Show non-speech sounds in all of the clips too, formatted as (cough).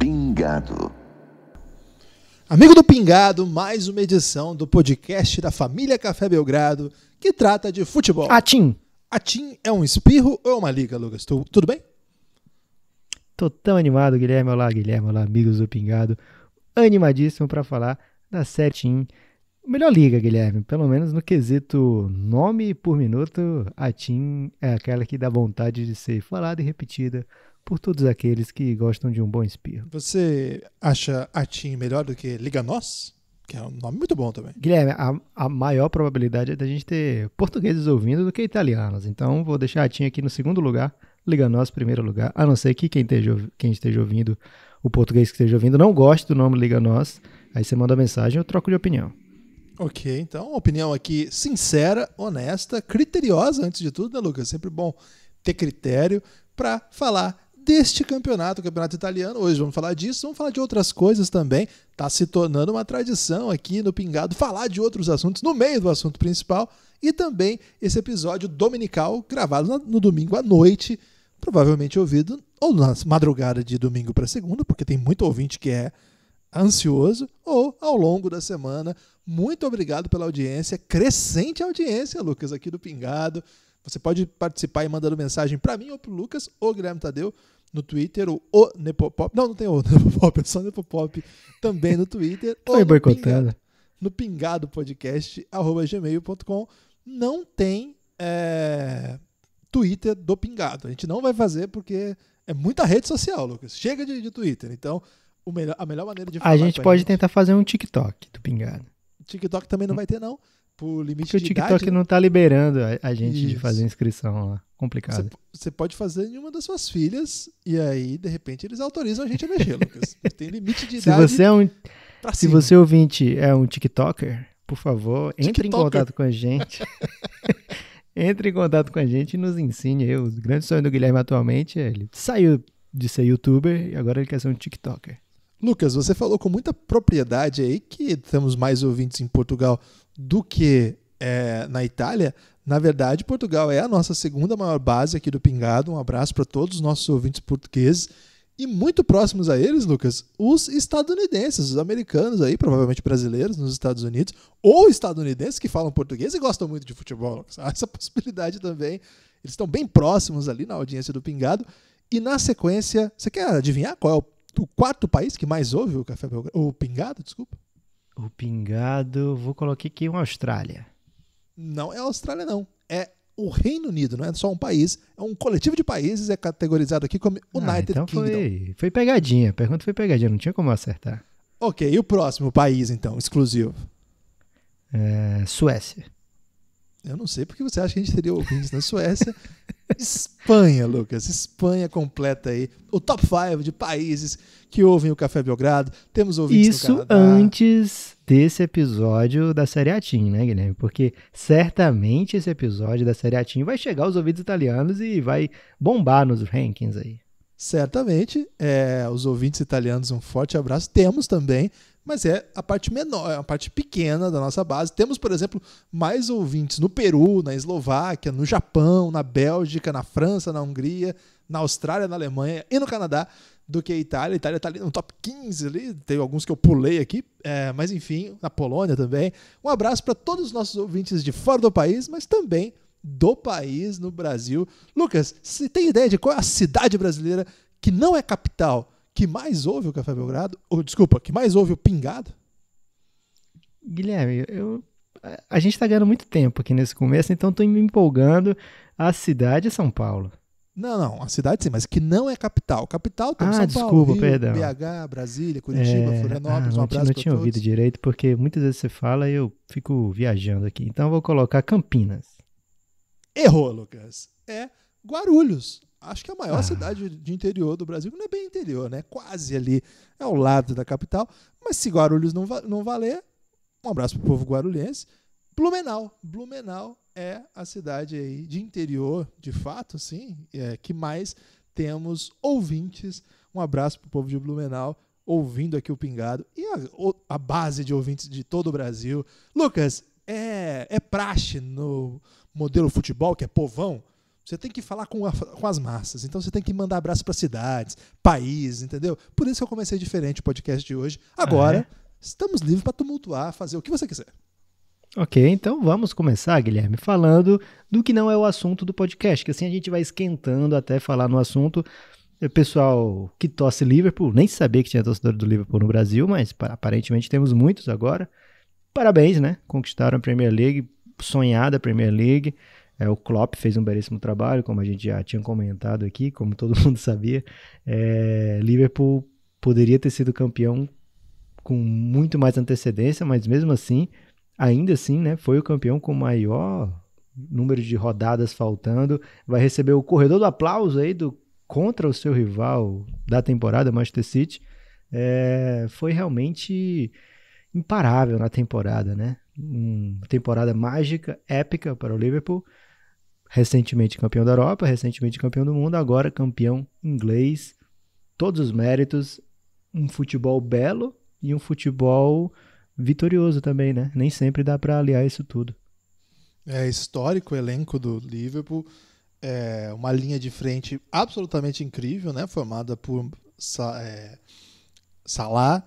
Pingado. Amigo do Pingado, mais uma edição do podcast da família Café Belgrado que trata de futebol. Atim. Atim é um espirro ou é uma liga, Lucas? Tu, tudo bem? Tô tão animado, Guilherme. Olá, Guilherme. Olá, amigos do Pingado. Animadíssimo para falar da Série In. Melhor liga, Guilherme. Pelo menos no quesito nome por minuto, a TIM é aquela que dá vontade de ser falada e repetida por todos aqueles que gostam de um bom espirro. Você acha a TIM melhor do que Liga Nós? Que é um nome muito bom também. Guilherme, a, a maior probabilidade é da gente ter portugueses ouvindo do que italianos. Então vou deixar a TIM aqui no segundo lugar Liga Nós, primeiro lugar. A não ser que quem esteja, quem esteja ouvindo, o português que esteja ouvindo, não goste do nome Liga Nós. Aí você manda mensagem, eu troco de opinião. Ok, então, opinião aqui sincera, honesta, criteriosa antes de tudo, né, Lucas? Sempre bom ter critério para falar deste campeonato, o campeonato italiano. Hoje vamos falar disso, vamos falar de outras coisas também. Tá se tornando uma tradição aqui no Pingado falar de outros assuntos no meio do assunto principal e também esse episódio dominical gravado no domingo à noite provavelmente ouvido ou na madrugada de domingo para segunda, porque tem muito ouvinte que é ansioso, ou ao longo da semana. Muito obrigado pela audiência, crescente audiência, Lucas, aqui do Pingado. Você pode participar e mandando mensagem para mim ou para o Lucas ou Guilherme Tadeu no Twitter, ou o Nepopop. Não, não tem o (laughs) Nepopop, é só Nepopop também no Twitter. ou boicotada. No pingado podcast, arroba gmail.com. Não tem. É Twitter do Pingado. A gente não vai fazer porque é muita rede social, Lucas. Chega de, de Twitter. Então, melhor, a melhor maneira de falar. A gente pode gente. tentar fazer um TikTok do Pingado. TikTok também não vai ter, não. Por limite porque de o TikTok idade, né? não está liberando a, a gente isso. de fazer inscrição lá. Complicado. Você, pode fazer em uma das suas filhas e aí, de repente, eles autorizam a gente a mexer, Lucas. (laughs) Tem limite de idade. Se você é um. Se você ouvinte é um TikToker, por favor, entre em contato com a gente. (laughs) Entre em contato com a gente e nos ensine. Eu, o grande sonho do Guilherme atualmente é ele saiu de ser youtuber e agora ele quer ser um TikToker. Lucas, você falou com muita propriedade aí que temos mais ouvintes em Portugal do que é, na Itália. Na verdade, Portugal é a nossa segunda maior base aqui do Pingado. Um abraço para todos os nossos ouvintes portugueses. E muito próximos a eles, Lucas, os estadunidenses, os americanos aí, provavelmente brasileiros nos Estados Unidos, ou estadunidenses que falam português e gostam muito de futebol. Há (laughs) essa possibilidade também. Eles estão bem próximos ali na audiência do Pingado. E na sequência, você quer adivinhar qual é o, o quarto país que mais ouve o café o Pingado, desculpa? O Pingado, vou colocar aqui é uma Austrália. Não é a Austrália não, é o Reino Unido não é só um país, é um coletivo de países, é categorizado aqui como ah, United ah, então Kingdom. Foi, foi pegadinha, a pergunta foi pegadinha, não tinha como acertar. Ok, e o próximo país, então, exclusivo? É, Suécia. Eu não sei porque você acha que a gente teria ouvintes na Suécia (laughs) Espanha, Lucas. Espanha completa aí o top 5 de países que ouvem o Café Belgrado. Temos ouvintes Isso no Canadá. antes desse episódio da Série Atim, né, Guilherme? Porque certamente esse episódio da Série Atim vai chegar aos ouvidos italianos e vai bombar nos rankings aí. Certamente, é, os ouvintes italianos, um forte abraço. Temos também mas é a parte menor, é a parte pequena da nossa base. Temos, por exemplo, mais ouvintes no Peru, na Eslováquia, no Japão, na Bélgica, na França, na Hungria, na Austrália, na Alemanha e no Canadá do que a Itália. A Itália está ali no top 15 ali, tem alguns que eu pulei aqui, é, mas enfim, na Polônia também. Um abraço para todos os nossos ouvintes de fora do país, mas também do país no Brasil. Lucas, você tem ideia de qual é a cidade brasileira que não é capital que mais ouve o Café Belgrado, ou desculpa, que mais ouve o Pingado? Guilherme, eu, a gente está ganhando muito tempo aqui nesse começo, então estou me empolgando. A cidade é São Paulo. Não, não, a cidade sim, mas que não é capital. Capital tem tá ah, São desculpa, Paulo, Rio, perdão. BH, Brasília, Curitiba, é... Florianópolis, ah, um abraço Não tinha todos. ouvido direito, porque muitas vezes você fala e eu fico viajando aqui. Então vou colocar Campinas. Errou, Lucas. É Guarulhos acho que é a maior ah. cidade de interior do Brasil, não é bem interior, né? Quase ali, é ao lado da capital. Mas se Guarulhos não, va não valer, um abraço pro povo guarulhense. Blumenau. Blumenau é a cidade aí de interior, de fato, sim, é, que mais temos ouvintes. Um abraço pro povo de Blumenau ouvindo aqui o Pingado e a, a base de ouvintes de todo o Brasil. Lucas, é, é praxe no modelo futebol, que é povão, você tem que falar com, a, com as massas. Então você tem que mandar abraço para cidades, países, entendeu? Por isso que eu comecei diferente o podcast de hoje. Agora, ah, é? estamos livres para tumultuar, fazer o que você quiser. Ok, então vamos começar, Guilherme, falando do que não é o assunto do podcast, que assim a gente vai esquentando até falar no assunto. O pessoal que torce Liverpool, nem sabia que tinha torcedor do Liverpool no Brasil, mas aparentemente temos muitos agora. Parabéns, né? Conquistaram a Premier League, sonhada a Premier League. É, o Klopp fez um belíssimo trabalho, como a gente já tinha comentado aqui, como (laughs) todo mundo sabia. É, Liverpool poderia ter sido campeão com muito mais antecedência, mas mesmo assim, ainda assim, né, foi o campeão com maior número de rodadas faltando. Vai receber o corredor do aplauso aí do contra o seu rival da temporada, Manchester City. É, foi realmente imparável na temporada, né? Uma temporada mágica, épica para o Liverpool recentemente campeão da Europa, recentemente campeão do mundo, agora campeão inglês. Todos os méritos, um futebol belo e um futebol vitorioso também, né? Nem sempre dá para aliar isso tudo. É histórico o elenco do Liverpool, é uma linha de frente absolutamente incrível, né? Formada por é, Salah,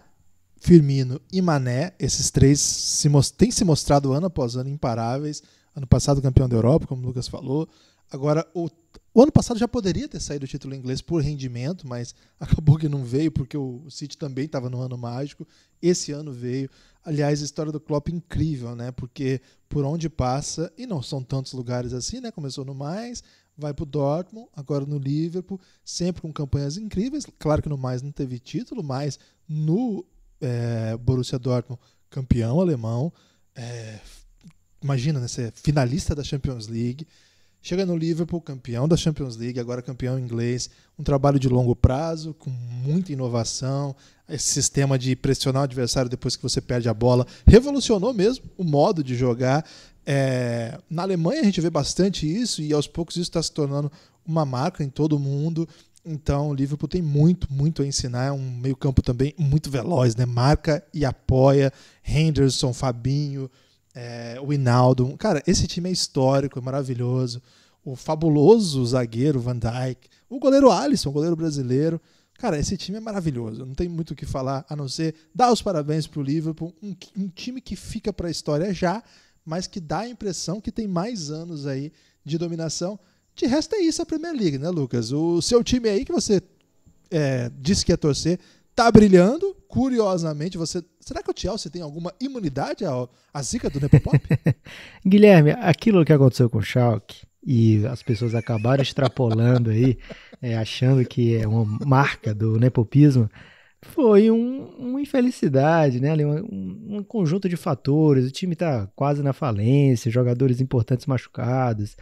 Firmino e Mané, esses três se, têm se mostrado ano após ano imparáveis Ano passado campeão da Europa, como o Lucas falou. Agora, o, o ano passado já poderia ter saído o título inglês por rendimento, mas (laughs) acabou que não veio, porque o, City também estava no ano mágico. Esse ano veio. Aliás, a história do Klopp é incrível, né? Porque por onde passa, e não são tantos lugares assim, né? Começou no mais, vai para o Dortmund, agora no Liverpool, sempre com campanhas incríveis. Claro que no mais não teve título, mas no é, Borussia Dortmund, campeão alemão, é, imagina, né? Você é finalista da Champions League, chega no Liverpool, campeão da Champions League, agora campeão inglês, um trabalho de longo prazo, com muita inovação, esse sistema de pressionar o adversário depois que você perde a bola, revolucionou mesmo o modo de jogar. É, na Alemanha a gente vê bastante isso e aos poucos isso está se tornando uma marca em todo o mundo. Então o Liverpool tem muito, muito a ensinar. É um meio-campo também muito veloz, né? Marca e apoia. Henderson, Fabinho, é, o Inaldo. Cara, esse time é histórico, é maravilhoso. O fabuloso zagueiro Van Dijk, o goleiro Alisson, o goleiro brasileiro. Cara, esse time é maravilhoso. Não tem muito o que falar a não ser dar os parabéns para o Liverpool, um, um, time que fica para a história já, mas que dá a impressão que tem mais anos aí de dominação. De resto é isso a Premier League, né, Lucas? O seu time aí que você é, disse que ia torcer, tá brilhando. Curiosamente, você. Será que o Chelsea tem alguma imunidade à, à zica do Nepopop? (laughs) Guilherme, aquilo que aconteceu com o Schalke e as pessoas acabaram extrapolando aí, é, achando que é uma marca do nepopismo, foi um, uma infelicidade, né? Um, um, conjunto de fatores. O time tá quase na falência, jogadores importantes machucados,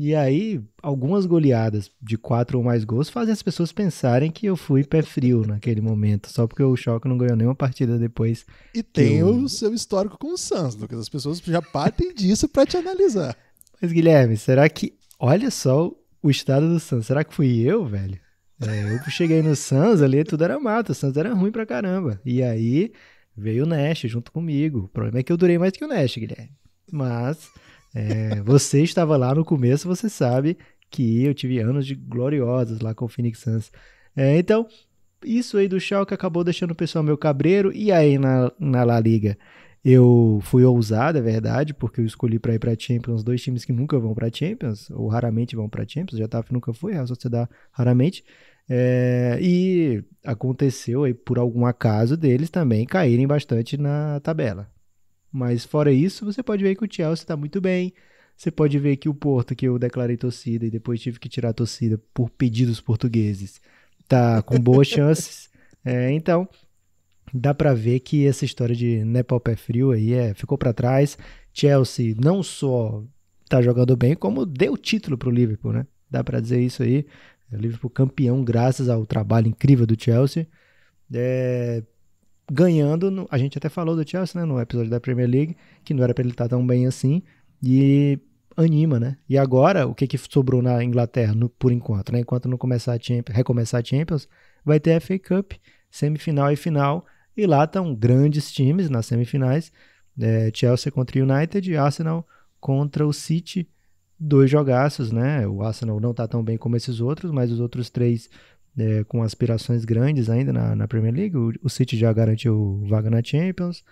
e aí, algumas goleadas de quatro ou mais gols fazem as pessoas pensarem que eu fui pé frio naquele momento, só porque o Choque não ganhou nenhuma partida depois. E tem eu... o seu histórico com o Santos, Lucas. As pessoas já partem disso para te analisar. Mas, Guilherme, será que. Olha só o estado do Santos. Será que fui eu, velho? É, eu cheguei no Santos ali, tudo era mato. O Santos era ruim pra caramba. E aí veio o Nash junto comigo. O problema é que eu durei mais que o Nash, Guilherme. Mas. É, você estava lá no começo, você sabe que eu tive anos de gloriosos lá com o Phoenix Suns. É, então, isso aí do Schalke acabou deixando o pessoal meu cabreiro. E aí na, na La Liga, eu fui ousado, é verdade, porque eu escolhi para ir para Champions dois times que nunca vão para Champions, ou raramente vão para Champions. Já tava tá, nunca foi, a Sociedade raramente. É, e aconteceu aí, por algum acaso deles também caírem bastante na tabela. Mas fora isso, você pode ver que o Chelsea está muito bem. Você pode ver que o Porto, que eu declarei torcida e depois tive que tirar a torcida por pedidos portugueses, tá com boas (laughs) chances. É, então, dá para ver que essa história de Nepal né, pé frio aí é, ficou para trás. Chelsea não só tá jogando bem, como deu título para o Liverpool, né? Dá para dizer isso aí. É, o Liverpool campeão graças ao trabalho incrível do Chelsea. É, ganhando. No, a gente até falou do Chelsea, né, no episódio da Premier League, que não era para ele estar tá tão bem assim. E anima, né? E agora, o que, que sobrou na Inglaterra no, por enquanto, né? Enquanto não começar a Champions, recomeçar a Champions, vai ter a FA Cup, semifinal e final. E lá estão grandes times nas semifinais. É, Chelsea contra o United e Arsenal contra o City. Dois jogaços, né? O Arsenal não tá tão bem como esses outros, mas os outros três é, com aspirações grandes ainda na, na Premier League. O, o, City já garantiu vaga na Champions,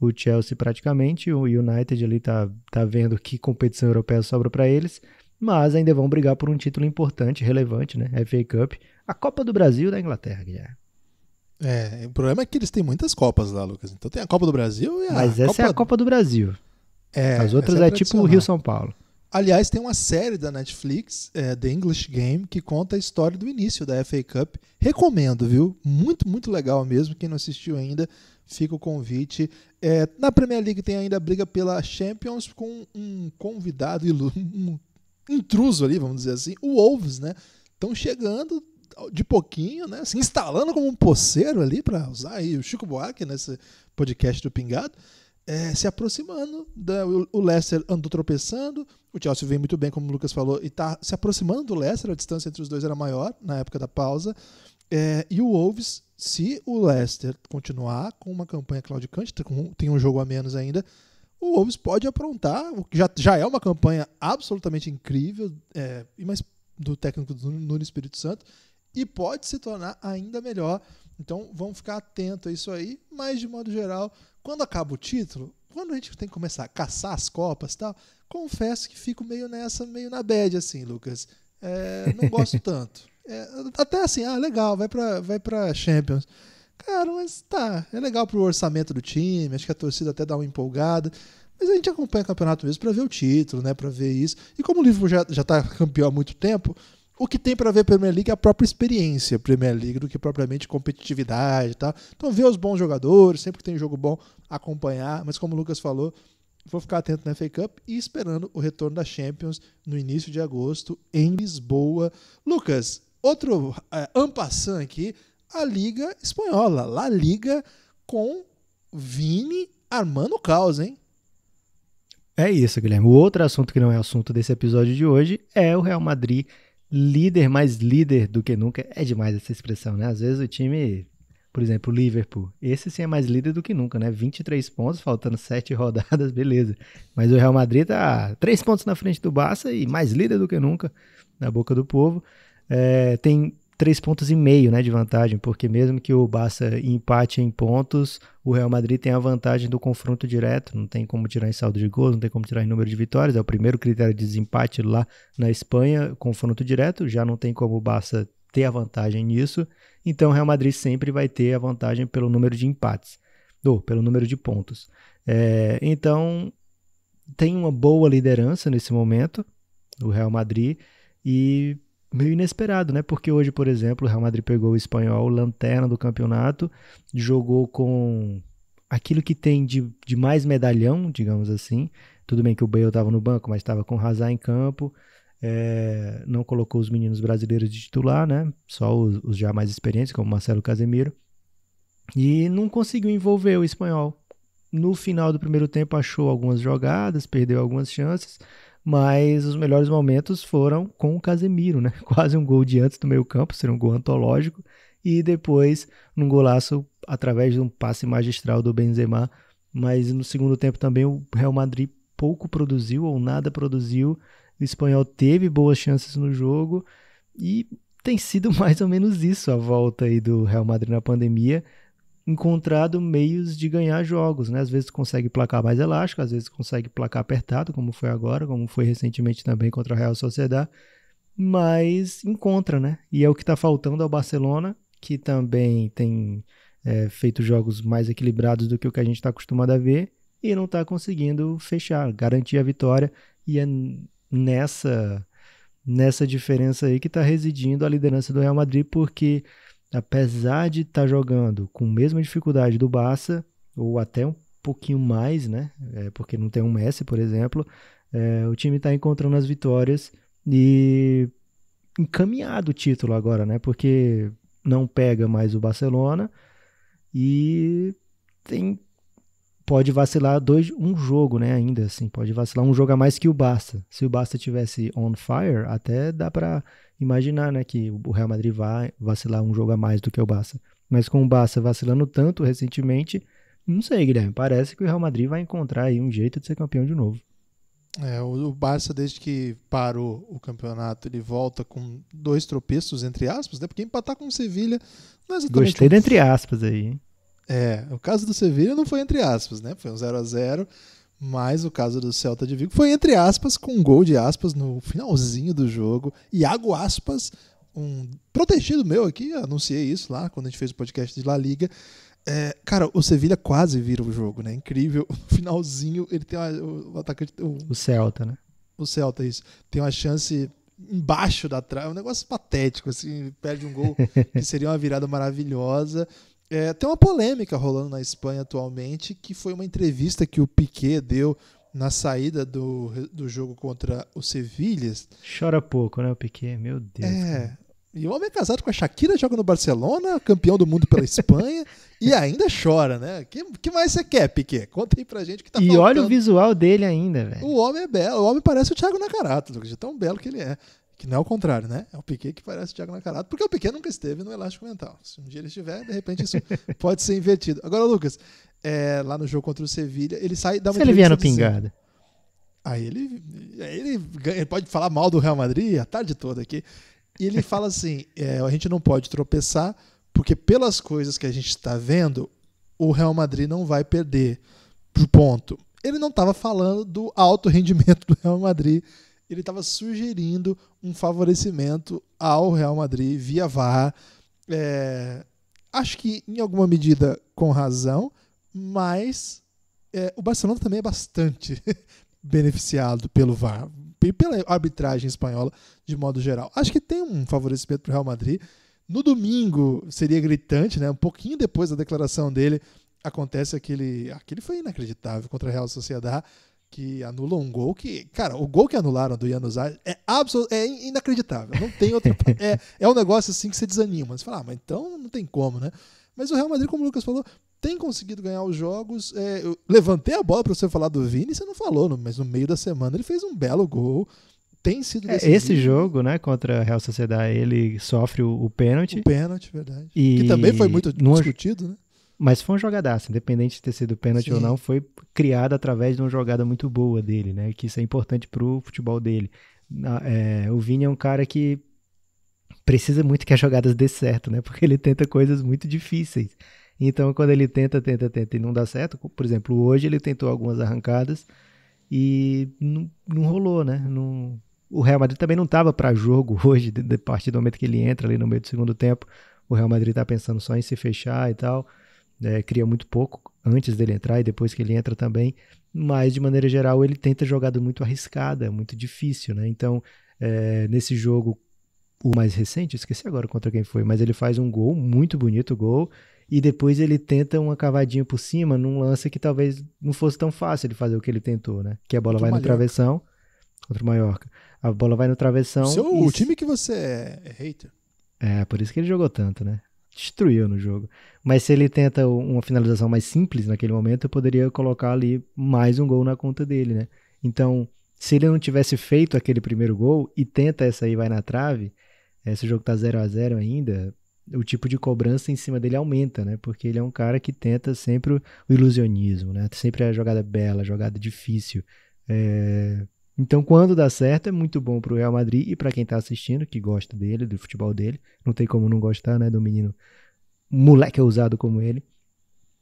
o Chelsea praticamente, o United ali tá, tá vendo que competição europeia sobra para eles, mas ainda vão brigar por um título importante, relevante, né? FA Cup, a Copa do Brasil da Inglaterra, Guilherme. É, o problema é que eles têm muitas Copas lá, Lucas. Então tem a Copa do Brasil e a Mas essa Copa... é a Copa do Brasil. É, As outras é, é tipo o Rio São Paulo. Aliás, tem uma série da Netflix, é, The English Game, que conta a história do início da FA Cup. Recomendo, viu? Muito, muito legal mesmo. Quem não assistiu ainda, fica o convite. É, na Premier League tem ainda a briga pela Champions com um convidado, (laughs) um intruso ali, vamos dizer assim, o Wolves, né? Estão chegando de pouquinho, né? Se instalando como um poceiro ali, para usar aí o Chico Buarque nesse podcast do Pingado é, se aproximando. Da, né? o, o Leicester andou tropeçando, o Chelsea vem muito bem, como o Lucas falou, e está se aproximando do Leicester, a distância entre os dois era maior na época da pausa. É, e o Wolves, se o Leicester continuar com uma campanha claudicante, tá tem um jogo a menos ainda, o Wolves pode aprontar, o que já, já é uma campanha absolutamente incrível, é, mais do técnico do Nuno Espírito Santo, e pode se tornar ainda melhor. Então vamos ficar atento a isso aí, mas de modo geral, quando acaba o título, quando a gente tem que começar a caçar as copas e tal, confesso que fico meio nessa, meio na bad, assim, Lucas. É, não gosto (laughs) tanto. É, até assim, ah, legal, vai pra, vai pra Champions. Cara, mas tá, é legal pro orçamento do time, acho que a torcida até dá uma empolgada. Mas a gente acompanha o campeonato mesmo para ver o título, né? Para ver isso. E como o Liverpool já, já tá (laughs) campeão há muito tempo, o que tem para ver Premier League é a própria experiência Premier League do que propriamente competitividade e tal. Então ver os bons jogadores, sempre que tem jogo bom, acompanhar, mas como o Lucas falou, vou ficar atento na FA Cup e esperando o retorno da Champions no início de agosto em Lisboa. Lucas, outro é, ampassant aqui, a Liga Espanhola, La Liga com Vini armando caos, hein? É isso, Guilherme. O outro assunto que não é assunto desse episódio de hoje é o Real Madrid líder mais líder do que nunca. É demais essa expressão, né? Às vezes o time, por exemplo, o Liverpool, esse sim é mais líder do que nunca, né? 23 pontos, faltando 7 (laughs) rodadas, beleza. Mas o Real Madrid tá 3 pontos na frente do Barça e mais líder do que nunca na boca do povo. É, tem três pontos e meio né, de vantagem, porque mesmo que o Barça empate em pontos, o Real Madrid tem a vantagem do confronto direto, não tem como tirar em saldo de gols, não tem como tirar em número de vitórias, é o primeiro critério de desempate lá na Espanha, confronto direto, já não tem como o Barça ter a vantagem nisso, então o Real Madrid sempre vai ter a vantagem pelo número de empates, ou pelo número de pontos. É, então, tem uma boa liderança nesse momento, o Real Madrid, e meio inesperado, né? Porque hoje, por exemplo, o Real Madrid pegou o espanhol, lanterna do campeonato, jogou com aquilo que tem de, de mais medalhão, digamos assim. Tudo bem que o Bale estava no banco, mas estava com o Hazard em campo. É, não colocou os meninos brasileiros de titular, né? Só os, os já mais experientes, como Marcelo Casemiro. E não conseguiu envolver o espanhol. No final do primeiro tempo, achou algumas jogadas, perdeu algumas chances, mas os melhores momentos foram com o Casemiro, né? (laughs) Quase um gol de antes do meio-campo, seria um gol antológico, e depois num golaço através de um passe magistral do Benzema, mas no segundo tempo também o Real Madrid pouco produziu ou nada produziu. O espanhol teve boas chances no jogo e tem sido (laughs) mais ou menos isso a volta aí do Real Madrid na pandemia encontrado meios de ganhar jogos, né? Às vezes consegue placar mais elástico, às vezes consegue placar apertado, como foi agora, como foi recentemente também contra a Real Sociedade, mas encontra, né? E é o que está faltando ao Barcelona, que também tem é, feito jogos mais equilibrados do que o que a gente está acostumado a ver e não está conseguindo fechar, garantir a vitória. E é nessa nessa diferença aí que está residindo a liderança do Real Madrid, porque apesar de estar tá jogando com a mesma dificuldade do Barça, ou até um pouquinho mais, né? É, porque não tem um Messi, por exemplo, é, o time está encontrando as vitórias e encaminhado o título agora, né? Porque não pega mais o Barcelona e tem pode vacilar dois, um jogo, né? Ainda assim, pode vacilar um jogo a mais que o Barça. Se o Barça tivesse on fire, até dá para imaginar, né, que o Real Madrid vai vacilar um jogo a mais do que o Barça. Mas com o Barça vacilando tanto recentemente, não sei, Guilherme. Parece que o Real Madrid vai encontrar aí um jeito de ser campeão de novo. É, o Barça, desde que parou o campeonato, ele volta com dois tropeços, entre aspas, né? Porque empatar com o Sevilha não é exatamente. Gostei um... entre aspas aí. Hein? É, o caso do Sevilha não foi entre aspas, né? Foi um 0 a 0 mas o caso do Celta de Vigo foi entre aspas, com um gol de aspas no finalzinho do jogo. Iago Aspas, um protegido meu aqui, anunciei isso lá quando a gente fez o podcast de La Liga. É, cara, o Sevilha quase vira o jogo, né? Incrível. (laughs) No finalzinho, ele tem uma, o, atacante. O, o Celta, né? O Celta, isso. Tem uma chance embaixo da trave, um negócio patético, assim, perde um gol (laughs) que seria uma virada maravilhosa. É, tem uma polêmica rolando na Espanha atualmente, que foi uma entrevista que o Piquet deu na saída do, do jogo contra o Sevilha. Chora pouco, né, o Piquet? Meu Deus. É. Cara. E o homem é casado com a Shakira, joga no Barcelona, campeão do mundo pela Espanha, (laughs) e ainda chora, né? Que, que mais você quer, Piquet? Conta aí pra gente que tá E faltando. olha o visual dele ainda, velho. O homem é belo. O homem parece o Thiago Nacarato, de tão belo que ele é. Que não é o contrário, né? É o Piquet que parece o Thiago Nakarato, porque o Piquet nunca esteve no elástico mental. Se um dia ele estiver, de repente isso (laughs) pode ser invertido. Agora, Lucas, é, lá no jogo contra o Sevilha, ele sai da Se ele vier no pingada. Aí ele, aí ele, ele, pode falar mal do Real Madrid a tarde toda aqui. E ele (laughs) fala assim: é, a gente não pode tropeçar, porque pelas coisas que a gente está vendo, o Real Madrid não vai perder. Pro ponto. Ele não estava falando do alto rendimento do Real Madrid ele estava sugerindo um favorecimento ao Real Madrid via VAR. É, acho que em alguma medida com razão, mas é, o Barcelona também é bastante (laughs) beneficiado pelo VAR e pela arbitragem espanhola de modo geral. Acho que tem um favorecimento para o Real Madrid. No domingo seria gritante, né? Um pouquinho depois da declaração dele acontece aquele, aquele foi inacreditável contra a Real Sociedade que anula um gol que. Cara, o gol que anularam do Januzaj é absolut, é inacreditável. Não tem outra. (laughs) é, é um negócio assim que você desanima. Você fala, ah, mas então não tem como, né? Mas o Real Madrid, como o Lucas falou, tem conseguido ganhar os jogos. É, eu levantei a bola para você falar do Vini, você não falou, mas no meio da semana ele fez um belo gol. Tem sido é, Esse jogo, né, contra a Real Sociedade, ele sofre o, o pênalti. O pênalti, verdade. E... Que também foi muito discutido, né? Mas foi um jogadaço, independente de ter sido pênalti Sim. ou não, foi criado através de uma jogada muito boa dele, né? Que isso é importante pro futebol dele. É, o Vini é um cara que precisa muito que as jogadas dê certo, né? (laughs) Porque ele tenta coisas muito difíceis. Então, quando ele tenta, tenta, tenta e não dá certo, por exemplo, hoje ele tentou algumas arrancadas e não, não rolou, né? Não, o Real Madrid também não estava para jogo (laughs) hoje, a partir do momento que ele entra ali no meio do segundo tempo. O Real Madrid está pensando só em se fechar e tal. Né, cria muito pouco antes dele entrar e depois que ele entra também, mas de maneira geral ele tenta jogada muito arriscada, é muito difícil, né? Então, é, nesse jogo, o mais recente, esqueci agora contra quem foi, mas ele faz um gol, muito bonito gol, e depois ele tenta uma cavadinha por cima num lance que talvez não fosse tão fácil ele fazer o que ele tentou, né? Que a bola vai no travessão contra o Mallorca. A bola vai no travessão. Seu, e... O time que você é, é hater. É, por isso que ele jogou tanto, né? destruiu no jogo. Mas se ele tenta uma finalização mais simples naquele momento, eu poderia colocar ali mais um gol na conta dele, né? Então, se ele não tivesse feito aquele primeiro gol e tenta essa aí, vai na trave, esse jogo tá 0 a 0 ainda, o tipo de cobrança em cima dele aumenta, né? Porque ele é um cara que tenta sempre o ilusionismo, né? Sempre a jogada bela, a jogada difícil. É... Então, quando dá certo, é muito bom para o Real Madrid e para quem está assistindo, que gosta dele, do futebol dele. Não tem como não gostar, né, do menino moleque ousado como ele.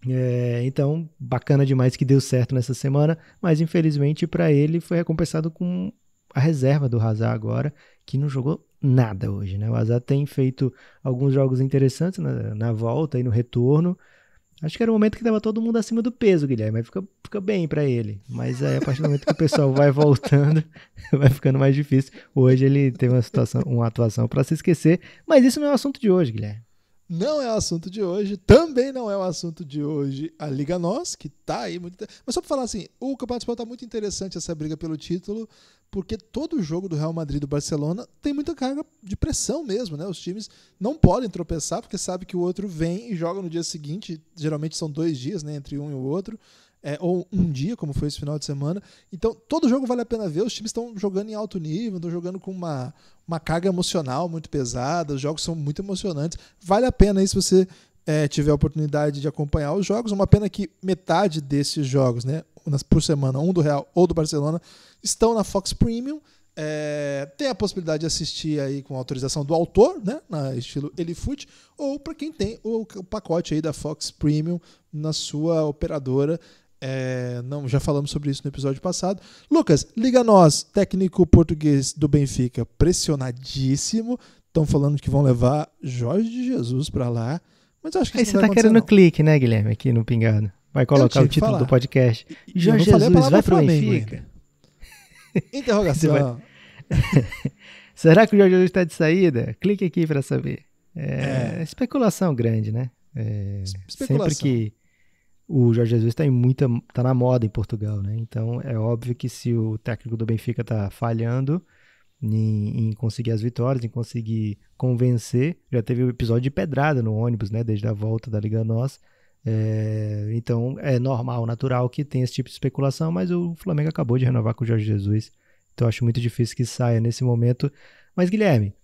É, então, bacana demais que deu certo nessa semana, mas infelizmente para ele foi recompensado com a reserva do Hazard agora, que não jogou nada hoje, né? O Hazard tem feito alguns jogos interessantes na, na volta e no retorno, Acho que era o momento que estava todo mundo acima do peso, Guilherme. mas fica, fica bem para ele. Mas aí, a partir do momento que o pessoal vai voltando, (laughs) vai ficando mais difícil. Hoje ele tem uma situação, uma atuação para se esquecer. Mas isso não é o assunto de hoje, Guilherme. Não é o assunto de hoje. Também não é o assunto de hoje a Liga Nós, que tá aí muito. Mas só para falar assim, o Campeonato Espanhol está muito interessante essa briga pelo título, porque todo jogo do Real Madrid e do Barcelona tem muita carga de pressão mesmo, né? Os times não podem tropeçar porque sabe que o outro vem e joga no dia seguinte. Geralmente são dois dias, né, entre um e o outro. É, ou um dia, como foi esse final de semana. Então, todo jogo vale a pena ver. Os times estão jogando em alto nível, estão jogando com uma, uma carga emocional muito pesada. Os jogos são muito emocionantes. Vale a pena aí se você é, tiver a oportunidade de acompanhar os jogos. Uma pena que metade desses jogos, né? por semana, um do Real ou do Barcelona, estão na Fox Premium. É, tem a possibilidade de assistir aí com autorização do autor, né, na estilo Elifute, ou para quem tem o, o, pacote aí da Fox Premium na sua operadora. É, não, já falamos sobre isso no episódio passado. Lucas, liga nós, técnico português do Benfica, pressionadíssimo. Estão falando que vão levar Jorge Jesus para lá, mas acho que aí você tá querendo não. clique, né, Guilherme, aqui no pingado. Vai colocar o título do podcast. Jorge Jesus vai pro Benfica? (laughs) Interrogação. (laughs) Será que o Jorge Jesus está de saída? Clique aqui para saber. É, é, especulação grande, né? É, especulação. Sempre que o Jorge Jesus está em muita, tá na moda em Portugal, né? Então é óbvio que se o técnico do Benfica está falhando em, em, conseguir as vitórias, em conseguir convencer, já teve o um episódio de pedrada no ônibus, né? Desde a volta da Liga Nós, é, então é normal, natural que tenha esse tipo de especulação, mas o Flamengo acabou de renovar com o Jorge Jesus, então acho muito difícil que saia nesse momento. Mas Guilherme,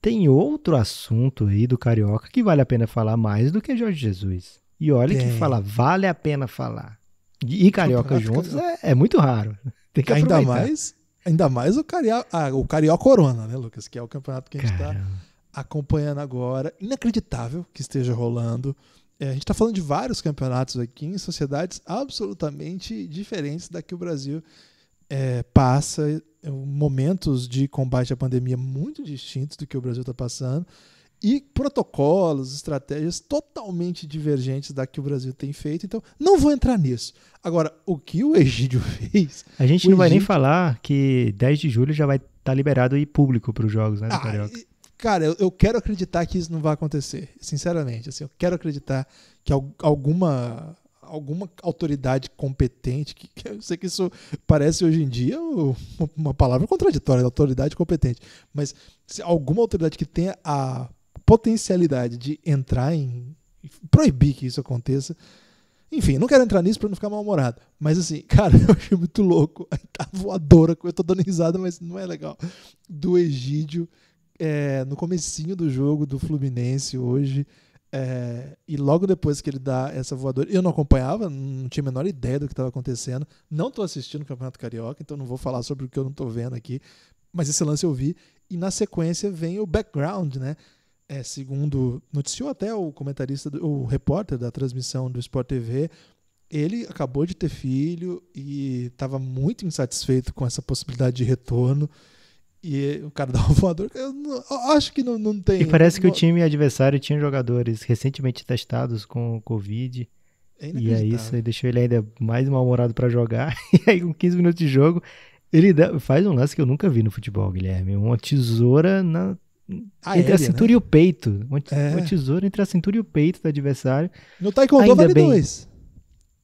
tem outro assunto aí do Carioca que vale a pena falar mais do que Jorge Jesus. E olha tem. que falar, vale a pena falar. E, e Carioca juntos é, é, muito raro. (laughs) Tem que ainda mais, ainda mais o Carioca, ah, o Carioca Corona, né, Lucas? Que é o campeonato que a gente está acompanhando agora. Inacreditável que esteja rolando é, a gente está falando de vários campeonatos aqui em sociedades absolutamente diferentes da que o Brasil é, passa, é, momentos de combate à pandemia muito distintos do que o Brasil está passando e protocolos, estratégias totalmente divergentes da que o Brasil tem feito. Então, não vou entrar nisso. Agora, o que o Egídio (laughs) fez. A gente não Egídio... vai nem falar que 10 de julho já vai estar tá liberado e público para os jogos, né, do ah, Carioca? Cara, eu, eu quero acreditar que isso não vai acontecer, sinceramente. Assim, eu quero acreditar que alguma alguma autoridade competente, que, que, eu sei que isso parece hoje em dia uma palavra contraditória, autoridade competente, mas alguma autoridade que tenha a potencialidade de entrar em proibir que isso aconteça. Enfim, não quero entrar nisso para não ficar mal-humorado, mas assim, (laughs) cara, eu achei muito louco a (laughs) tá voadora, eu tô dando risada, mas não é legal, do Egídio é, no comecinho do jogo do Fluminense hoje. É, e logo depois que ele dá essa voadora, eu não acompanhava, não tinha a menor ideia do que estava acontecendo. Não estou assistindo o Campeonato Carioca, então não vou falar sobre o que eu não estou vendo aqui. Mas esse lance eu vi. E na sequência vem o background, né? É, segundo noticiou até o comentarista, o repórter da transmissão do Sport TV, ele acabou de ter filho e estava muito insatisfeito com essa possibilidade de retorno. E o cara dá um (laughs) voador. Eu, não, eu acho que não, não tem. E parece que o time adversário tinha jogadores recentemente testados com o Covid. É e é isso aí deixou ele ainda mais mal-humorado para jogar. (laughs) E aí, com 15 minutos de jogo, ele dá, faz um lance que eu nunca vi no futebol, Guilherme. Uma tesoura na, entre a né? cintura né? e o peito. Uma, é. uma, tesoura entre a cintura e o peito do adversário. No Taekwondo ainda vale bem, dois.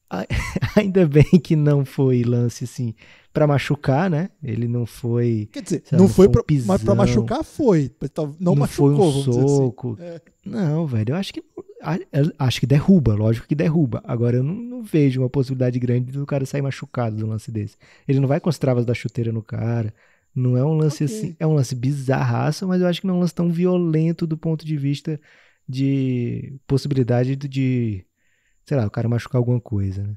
A, (laughs) ainda bem que não foi lance assim para machucar, né? Ele não foi. Quer dizer, não, foi, foi um pisão, mas para machucar foi. Não, não machucou, foi um assim. soco. Assim. É. Não, velho, eu acho que. É, acho que derruba, lógico que derruba. Agora eu não, não, vejo uma possibilidade grande do cara sair machucado de um lance desse. Ele não vai com as travas da chuteira no cara. Não é um lance okay. assim. É um lance bizarraço, mas eu acho que não é um lance tão violento do ponto de vista de possibilidade de. Sei lá, o cara machucar alguma coisa, né?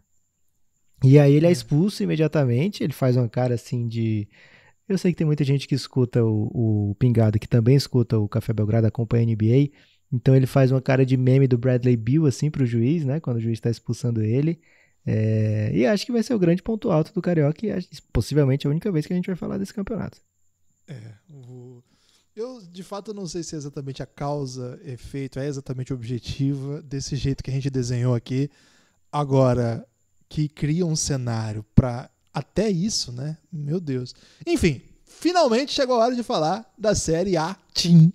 E aí ele é, é expulso imediatamente, ele faz uma cara assim de. Eu sei que tem muita gente que escuta o, o Pingado, que também escuta o Café Belgrado, acompanha a NBA. Então ele faz uma cara de meme do Bradley Bill, assim, pro juiz, né? Quando o juiz está expulsando ele. É... E acho que vai ser o grande ponto alto do Carioca e possivelmente é a única vez que a gente vai falar desse campeonato. É, o... Eu, de fato, não sei se é exatamente a causa, efeito, é exatamente objetiva desse jeito que a gente desenhou aqui. Agora, que cria um cenário para até isso, né? Meu Deus. Enfim, finalmente chegou a hora de falar da série A Team.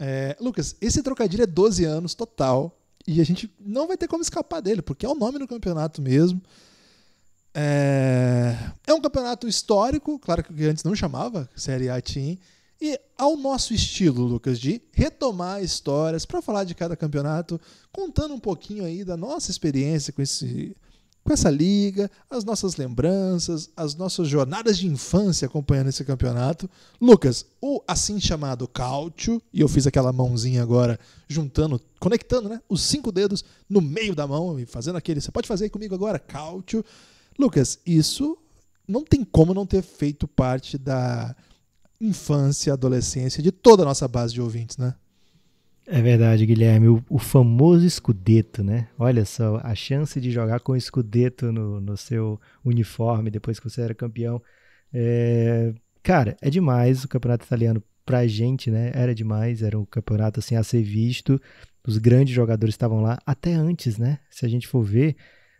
É, Lucas, esse trocadilho é 12 anos total e a gente não vai ter como escapar dele, porque é o nome do campeonato mesmo. É, é um campeonato histórico, claro que antes não chamava Série A Team, e ao nosso estilo, Lucas, de retomar histórias para falar de cada campeonato, contando um pouquinho aí da nossa experiência com esse com essa liga, as nossas lembranças, as nossas jornadas de infância acompanhando esse campeonato. Lucas, o assim chamado cálcio, e eu fiz aquela mãozinha agora juntando, conectando né, os cinco dedos no meio da mão e fazendo aquele. Você pode fazer comigo agora, cálcio. Lucas, isso não tem como não ter feito parte da infância, adolescência de toda a nossa base de ouvintes, né? É verdade, Guilherme. O, o famoso escudeto, né? Olha só, a chance de jogar com o escudeto no, no seu uniforme depois que você era campeão. É, cara, é demais o campeonato italiano pra gente, né? Era demais, era um campeonato assim a ser visto. Os grandes jogadores estavam lá até antes, né? Se a gente for ver,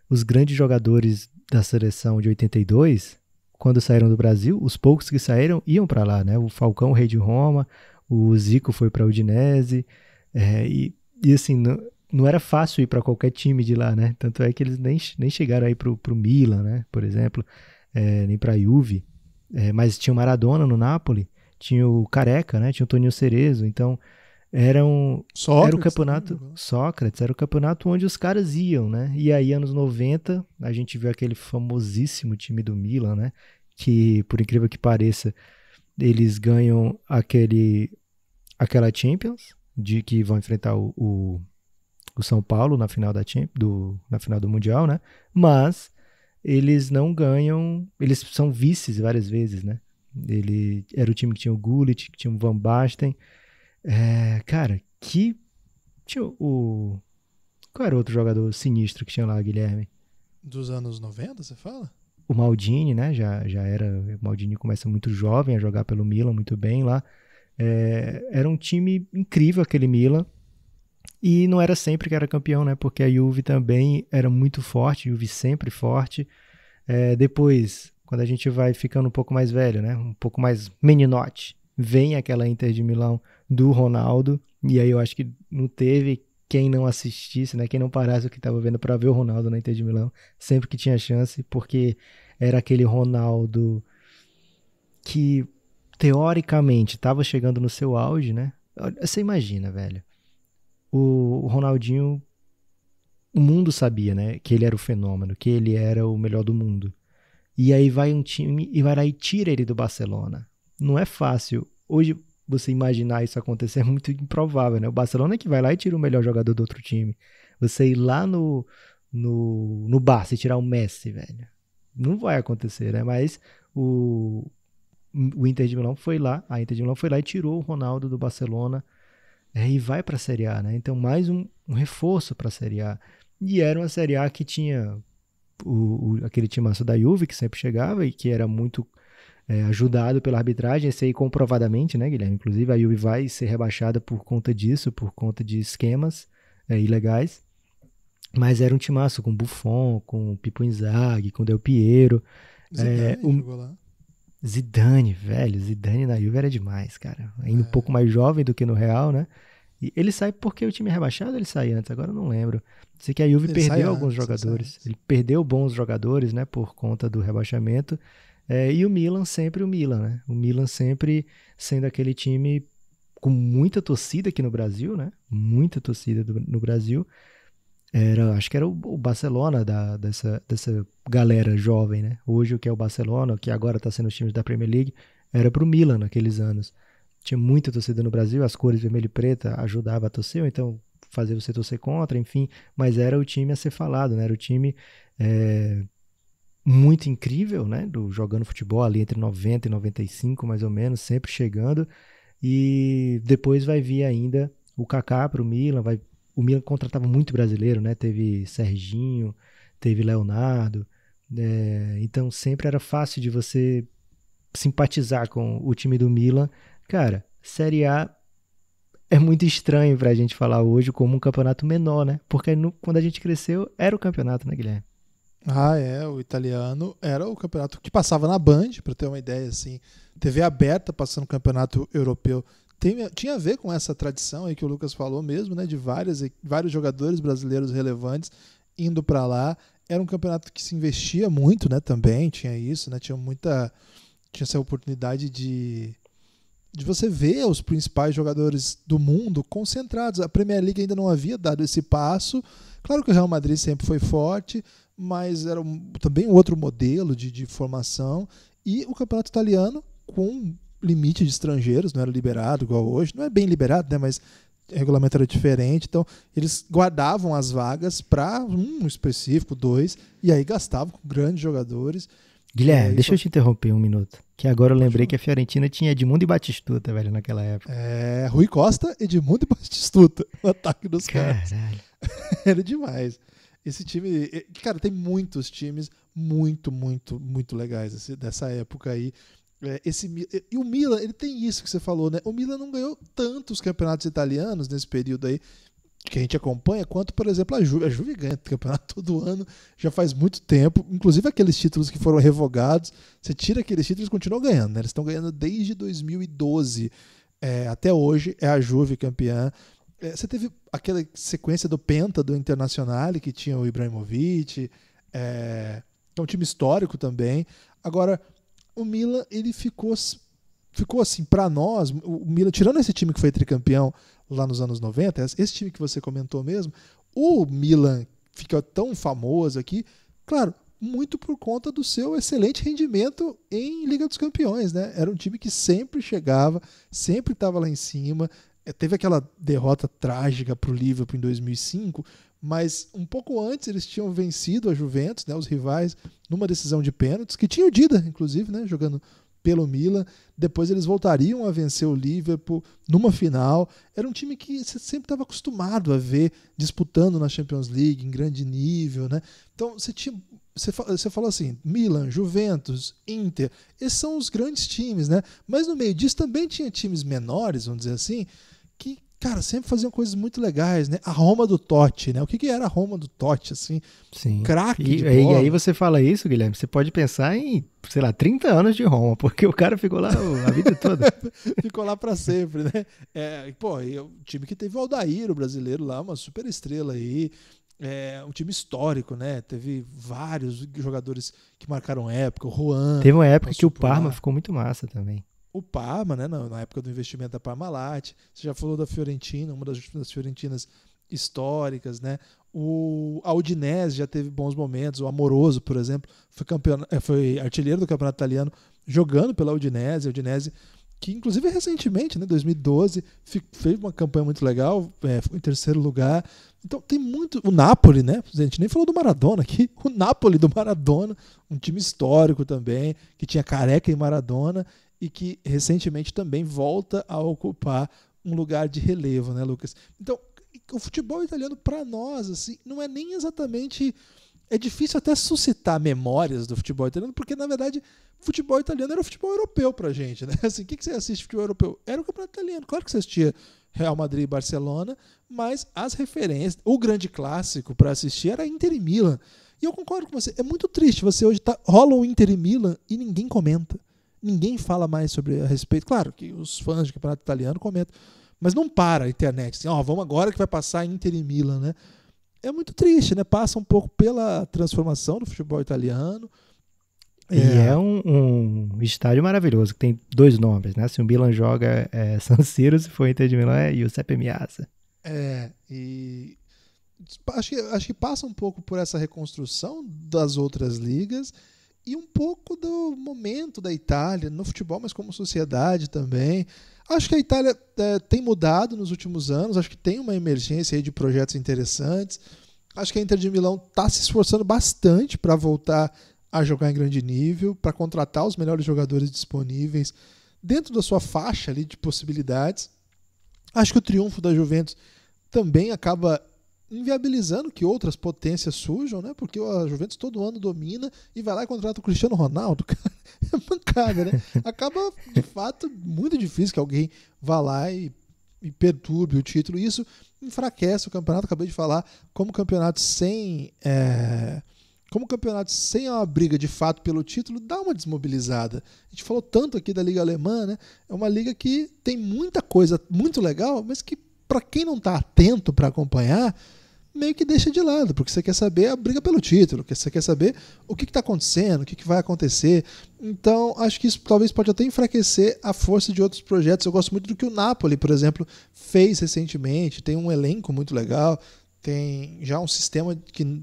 os grandes jogadores da seleção de 82, quando saíram do Brasil, os poucos que saíram iam para lá, né? O Falcão, o rei de Roma, o Zico foi para Udinese, é, e, e assim, não, não era fácil ir para qualquer time de lá, né? Tanto é que eles nem, nem chegaram aí pro, pro Milan, né? Por exemplo, é, nem pra Juve. É, mas tinha o Maradona no Napoli, tinha o Careca, né? Tinha o Toninho Cerezo, então era um Sócrates, era o campeonato né? Sócrates, era o campeonato onde os caras iam, né? E aí anos 90, a gente viu aquele famosíssimo time do Milan, né? Que por incrível que pareça, eles ganham aquele aquela Champions, de que vão enfrentar o, o, o São Paulo na final da do, na final do Mundial, né? Mas eles não ganham, eles são vices várias vezes, né? Ele era o time que tinha o Gullit, que tinha o Van Basten. É, cara, que tinha o qual era o outro jogador sinistro que tinha lá, Guilherme? Dos anos 90, você fala? O Maldini, né? Já, já era. O Maldini começa muito jovem a jogar pelo Milan, muito bem lá. É, era um time incrível aquele Milan. E não era sempre que era campeão, né? Porque a Juve também era muito forte, a Juve sempre forte. É, depois, quando a gente vai ficando um pouco mais velho, né? Um pouco mais meninote, vem aquela Inter de Milão do Ronaldo. E aí eu acho que não teve quem não assistisse, né? Quem não parasse o que estava vendo para ver o Ronaldo na Inter de Milão, sempre que tinha chance, porque era aquele Ronaldo que teoricamente estava chegando no seu auge, né? Você imagina, velho. O Ronaldinho, o mundo sabia, né? Que ele era o fenômeno, que ele era o melhor do mundo. E aí vai um time e vai lá e tira ele do Barcelona. Não é fácil. Hoje você imaginar isso acontecer é muito improvável, né? O Barcelona é que vai lá e tira o melhor jogador do outro time. Você ir lá no, no, no Barça e tirar o Messi, velho. Não vai acontecer, né? Mas o, o Inter de Milão foi lá, a Inter de Milão foi lá e tirou o Ronaldo do Barcelona é, e vai para a Série A, né? Então mais um, um reforço para a Série A. E era uma Série A que tinha o, o, aquele timaço da Juve que sempre chegava e que era muito é, ajudado pela arbitragem, esse aí comprovadamente, né, Guilherme? Inclusive a Juve vai ser rebaixada por conta disso, por conta de esquemas é, ilegais. Mas era um timaço com Buffon, com Pipo Inzaghi, com Del Piero. Zidane é, o, jogou lá. Zidane, velho, Zidane na Juve era demais, cara. Ainda é. um pouco mais jovem do que no Real, né? E ele sai porque o time é rebaixado ele sai antes? Agora eu não lembro. Sei que a Juve ele perdeu alguns antes, jogadores. Ele perdeu bons jogadores, né? Por conta do rebaixamento. É, e o Milan sempre o Milan, né? O Milan sempre sendo aquele time com muita torcida aqui no Brasil, né? Muita torcida do, no Brasil, era, acho que era o, Barcelona da, dessa, dessa galera jovem, né? Hoje o que é o Barcelona, o que agora está sendo os times da Premier League, era para o Milan naqueles anos. Tinha muita torcida no Brasil, as cores vermelho e preta ajudava a torcer, então fazer você torcer contra, enfim, mas era o time a ser falado, né? Era o time é, muito incrível, né? Do, jogando futebol ali entre 90 e 95, mais ou menos, sempre chegando. E depois vai vir ainda o Kaká para o Milan, vai o Milan contratava muito brasileiro, né? Teve Serginho, teve Leonardo. É, então sempre era fácil de você simpatizar com o time do Milan. Cara, Série A é muito estranho pra gente falar hoje como um campeonato menor, né? Porque no, quando a gente cresceu, era o campeonato, né, Guilherme? Ah, é, o italiano era o campeonato que passava na Band, para ter uma ideia assim, TV aberta passando o campeonato europeu tem, tinha a ver com essa tradição aí que o Lucas falou mesmo, né? De várias, vários jogadores brasileiros relevantes indo para lá. Era um campeonato que se investia muito, né? Também tinha isso, né? Tinha muita. Tinha essa oportunidade de, de você ver os principais jogadores do mundo concentrados. A Premier League ainda não havia dado esse passo. Claro que o Real Madrid sempre foi forte, mas era um, também um outro modelo de, de formação. E o campeonato italiano com limite de estrangeiros, não era liberado igual hoje. Não é bem liberado, né? Mas o regulamento era diferente. Então, eles guardavam as vagas para um específico, dois, e aí gastavam com grandes jogadores. Guilherme, aí, deixa só... eu te interromper um minuto. Que agora eu lembrei que a Fiorentina tinha Edmundo e Batistuta, velho, naquela época. É, Rui Costa, Edmundo e Batistuta. (laughs) O ataque dos Caralho. caras. (laughs) era demais. Esse time. Cara, tem muitos times muito, muito, muito legais dessa época aí. É, esse, e o Milan, ele tem isso que você falou, né? O Milan não ganhou tantos campeonatos italianos nesse período aí que a gente acompanha, quanto, por exemplo, a Juve. A Juve ganha (laughs) campeonato todo ano, já faz muito tempo. Inclusive aqueles títulos que foram revogados, você tira aqueles títulos e continuam ganhando, né? Eles estão ganhando desde 2012 é, até hoje, é a Juve campeã. É, você teve aquela sequência do Penta, do Internacional, que tinha o Ibrahimovic, é, é um time histórico também. Agora, o Milan ele ficou ficou assim para nós, o Milan tirando esse time que foi tricampeão lá nos anos 90, esse time que você comentou mesmo, o Milan fica tão famoso aqui, claro, muito por conta do seu excelente rendimento em Liga dos Campeões, né? Era um time que sempre chegava, sempre estava lá em cima. É, teve aquela derrota trágica para o Liverpool em 2005, mas um pouco antes eles tinham vencido a Juventus, né, os rivais, numa decisão de pênaltis, que tinha o Dida, inclusive, né, jogando pelo Milan. Depois eles voltariam a vencer o Liverpool numa final. Era um time que você sempre estava acostumado a ver disputando na Champions League em grande nível, né? Então você tinha você, falou assim, Milan, Juventus, Inter, esses são os grandes times, né? Mas no meio disso também tinha times menores, vamos dizer assim, que cara, sempre faziam coisas muito legais, né? A Roma do Totti, né? O que, que era a Roma do Totti, assim? Sim. Craque e, de bola. e aí você fala isso, Guilherme, você pode pensar em, sei lá, 30 anos de Roma, porque o cara ficou lá a vida toda. (laughs) ficou lá para sempre, né? É, pô, e o é time que teve o Aldair, o brasileiro lá, uma super estrela aí, é um time histórico, né? Teve vários jogadores que marcaram época, o Juan. Teve uma época que o Parma ficou muito massa também o Parma, né, na, época do investimento da Parmalat, você já falou da Fiorentina, uma das, das Fiorentinas históricas, né? O Aldinese já teve bons momentos, o Amoroso, por exemplo, foi, campeão, eh, foi artilheiro do campeonato italiano jogando pela A Audinese que inclusive recentemente, né, 2012, fez uma campanha muito legal, é, ficou em terceiro lugar. Então tem muito. O Napoli, né? A gente nem falou do Maradona aqui. (laughs) O Napoli do Maradona, um time histórico também, que tinha Careca e Maradona, e que recentemente também volta a ocupar um lugar de relevo, né, Lucas? Então, o futebol italiano para nós assim não é nem exatamente é difícil até suscitar memórias do futebol italiano, porque na verdade futebol italiano era o futebol europeu para gente, né? (laughs) Assim, o que, que você assiste futebol europeu? Era o campeonato italiano. Claro que você assistia Real Madrid e Barcelona, mas as referências, o grande clássico para assistir era Inter e Milan. E eu concordo com você, é muito triste você hoje tá, rola o Inter e Milan e ninguém comenta ninguém fala mais sobre a respeito. Claro que os fãs de campeonato italiano comentam, mas não para a internet. Assim, ó, vamos agora que vai passar Inter e Milan, né? É muito triste, né? Passa um pouco pela transformação do futebol italiano. E é, é um, um, estádio maravilhoso, que tem dois nomes, né? Se o Milan joga é (laughs) San Siro, se for Inter de Milan é Giuseppe Meazza. É, e acho que, acho que passa um pouco por essa reconstrução das outras ligas e um pouco do momento da Itália no futebol, mas como sociedade também. Acho que a Itália é, tem mudado nos últimos anos, acho que tem uma emergência de projetos interessantes. Acho que a Inter de Milão está se esforçando bastante para voltar a jogar em grande nível, para contratar os melhores jogadores disponíveis dentro da sua faixa ali de possibilidades. Acho que o triunfo da Juventus também acaba inviabilizando que outras potências surjam, né? Porque a Juventus todo ano domina e vai lá e contrata o Cristiano Ronaldo, (laughs) cara. É mancada, né? Acaba, de fato, muito difícil que alguém vá lá e, e perturbe o título. Isso enfraquece o campeonato. Acabei de falar, como campeonato sem. É, como campeonato sem uma briga de fato pelo título, dá uma desmobilizada. A gente falou tanto aqui da Liga Alemã, né? É uma liga que tem muita coisa muito legal, mas que para quem não está atento para acompanhar, meio que deixa de lado, porque você quer saber a briga pelo título, você quer saber o que está acontecendo, o que, que, vai acontecer. Então, acho que isso talvez pode até enfraquecer a força de outros projetos. Eu gosto muito do que o Napoli, por exemplo, fez recentemente. Tem um elenco muito legal, tem já um sistema que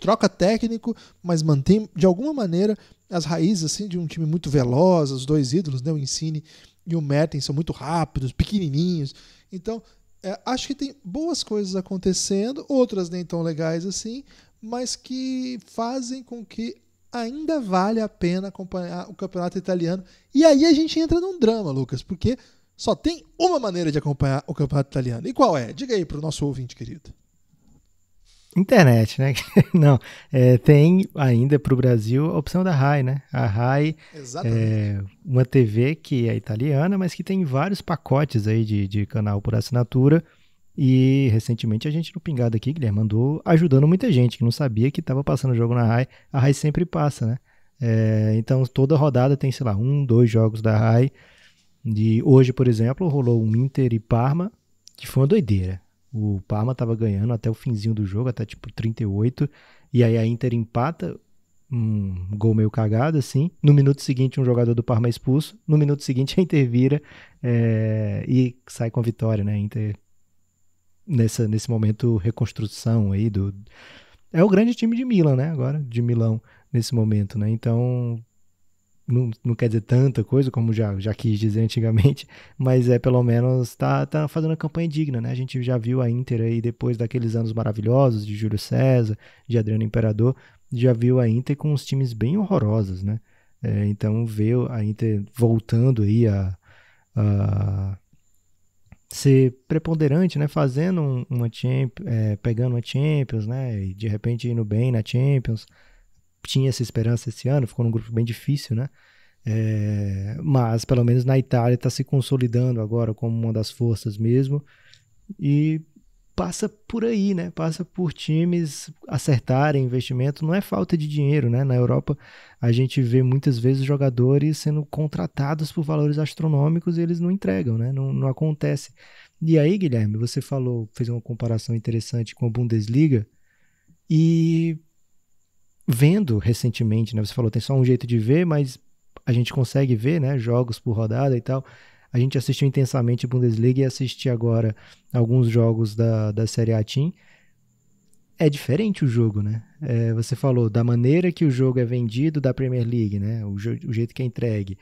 troca técnico, mas mantém de alguma maneira as raízes assim de um time muito veloz, os dois ídolos, né, o Insigne e o Mertens são muito rápidos, pequenininhos. Então, é, acho que tem boas coisas acontecendo, outras nem tão legais assim, mas que fazem com que ainda vale a pena acompanhar o campeonato italiano. E aí a gente entra num drama, Lucas, porque só tem uma maneira de acompanhar o campeonato italiano. E qual é? Diga aí para o nosso ouvinte querido. Internet, né? (laughs) Não, é, tem ainda para o Brasil a opção da RAI, né? A RAI é uma TV que é italiana, mas que tem vários pacotes aí de, de canal por assinatura. E recentemente a gente no Pingado aqui, Guilherme, mandou ajudando muita gente que não sabia que estava passando jogo na RAI. A RAI sempre passa, né? É, então toda rodada tem, sei lá, um, dois jogos da RAI. E hoje, por exemplo, rolou um Inter e Parma, que foi uma doideira. O Parma estava ganhando até o finzinho do jogo, até tipo 38. E aí a Inter empata, um gol meio cagado, assim. No minuto seguinte, um jogador do Parma é expulso. No minuto seguinte, a Inter vira é, e sai com a vitória, né? A Inter nessa, nesse momento reconstrução aí do... É o grande time de Milan, né? Agora, de Milão, nesse momento, né? Então, não, não quer dizer tanta coisa como já, já quis dizer antigamente, (laughs) mas é pelo menos tá, tá fazendo uma campanha digna, né? A gente já viu a Inter aí depois daqueles anos maravilhosos de Júlio César, de Adriano Imperador, já viu a Inter com uns times bem horrorosos, né? É, então ver a Inter voltando aí a, a ser preponderante, né? Fazendo uma Champions, é, pegando uma Champions, né? E de repente indo bem na Champions tinha essa esperança esse ano, ficou num grupo bem difícil, né? É, mas pelo menos na Itália está se consolidando agora como uma das forças mesmo e passa por aí, né? Passa por times acertarem investimento, não é falta de dinheiro, né? Na Europa a gente vê muitas vezes jogadores sendo contratados por valores astronômicos e eles não entregam, né? Não, não acontece. E aí, Guilherme, você falou, fez uma comparação interessante com a Bundesliga e vendo recentemente, né? Você falou, tem só um jeito de ver, mas a gente consegue ver, né? Jogos por rodada e tal. A gente assistiu intensamente a Bundesliga e assisti agora alguns jogos da, da Série A Team. É diferente o jogo, né? É, você falou da maneira que o jogo é vendido da Premier League, né? O, o jeito que é entregue.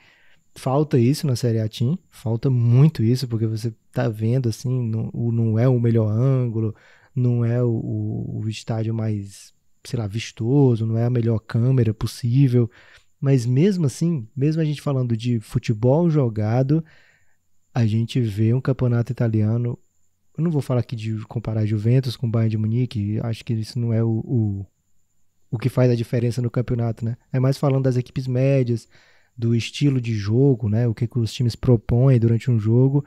Falta isso na Série A Team, falta muito isso, porque você tá vendo, assim, não, não é o melhor ângulo, não é o, o, o estádio mais sei lá, vistoso, não é a melhor câmera possível. Mas mesmo assim, mesmo a gente falando de futebol jogado, a gente vê um campeonato italiano. Eu não vou falar aqui de comparar Juventus com Bayern de Munique, acho que isso não é o, o, o que faz a diferença no campeonato, né? É mais falando das equipes médias, do estilo de jogo, né? O que, que os times propõem durante um jogo.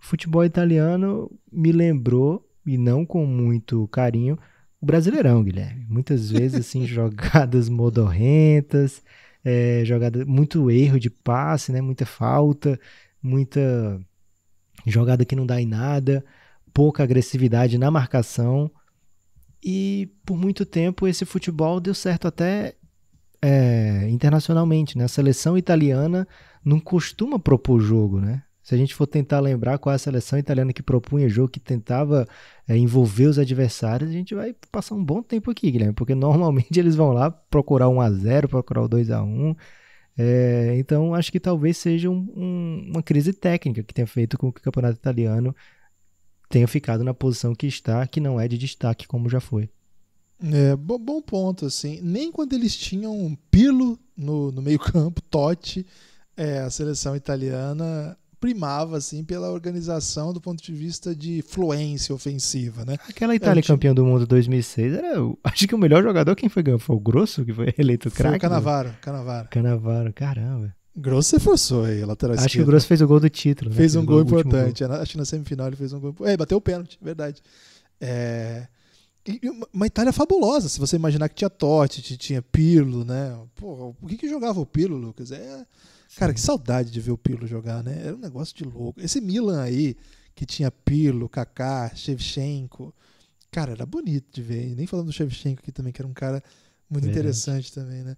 O futebol italiano me lembrou, e não com muito carinho, o Brasileirão, Guilherme. Muitas vezes, assim, (laughs) jogadas modorrentas, é, jogada, muito erro de passe, né? Muita falta, muita jogada que não dá em nada, pouca agressividade na marcação. E por muito tempo esse futebol deu certo até é, internacionalmente, né? A seleção italiana não costuma propor jogo, né? Se a gente for tentar lembrar qual é a seleção italiana que propunha jogo, que tentava é, envolver os adversários, a gente vai passar um bom tempo aqui, Guilherme, porque (laughs) normalmente eles vão lá procurar 1 a 0 procurar o 2 a 1 é, então, acho que talvez seja um, um, uma crise técnica que tenha feito com que o campeonato italiano tenha ficado na posição que está, que não é de destaque como já foi. É, bom, bom ponto, assim. Nem quando eles tinham Pilo no, no meio-campo, Totti, é, a seleção italiana primava assim pela organização do ponto de vista de fluência ofensiva, né? Aquela Itália campeão campeã do mundo 2006 era, (laughs) acho que o melhor jogador quem foi ganhou foi o Grosso que foi eleito craque. Foi o Canavaro, né? Canavaro. Canavaro, caramba. Grosso se forçou aí, lateral Acho que o Grosso fez o gol do título. Né? Fez, fez um, um gol, gol importante. Gol. É, acho que na semifinal ele fez um gol. É, bateu o pênalti, verdade. É uma Itália fabulosa, se você imaginar que tinha Totti, tinha Pirlo, né? Porra, por que, que jogava o Pirlo, Lucas? É... Cara, que saudade de ver o Pirlo jogar, né? Era um negócio de louco. Esse Milan aí, que tinha Pirlo, Kaká, Shevchenko. Cara, era bonito de ver. Nem falando do Shevchenko aqui também, que era um cara muito é. interessante também, né?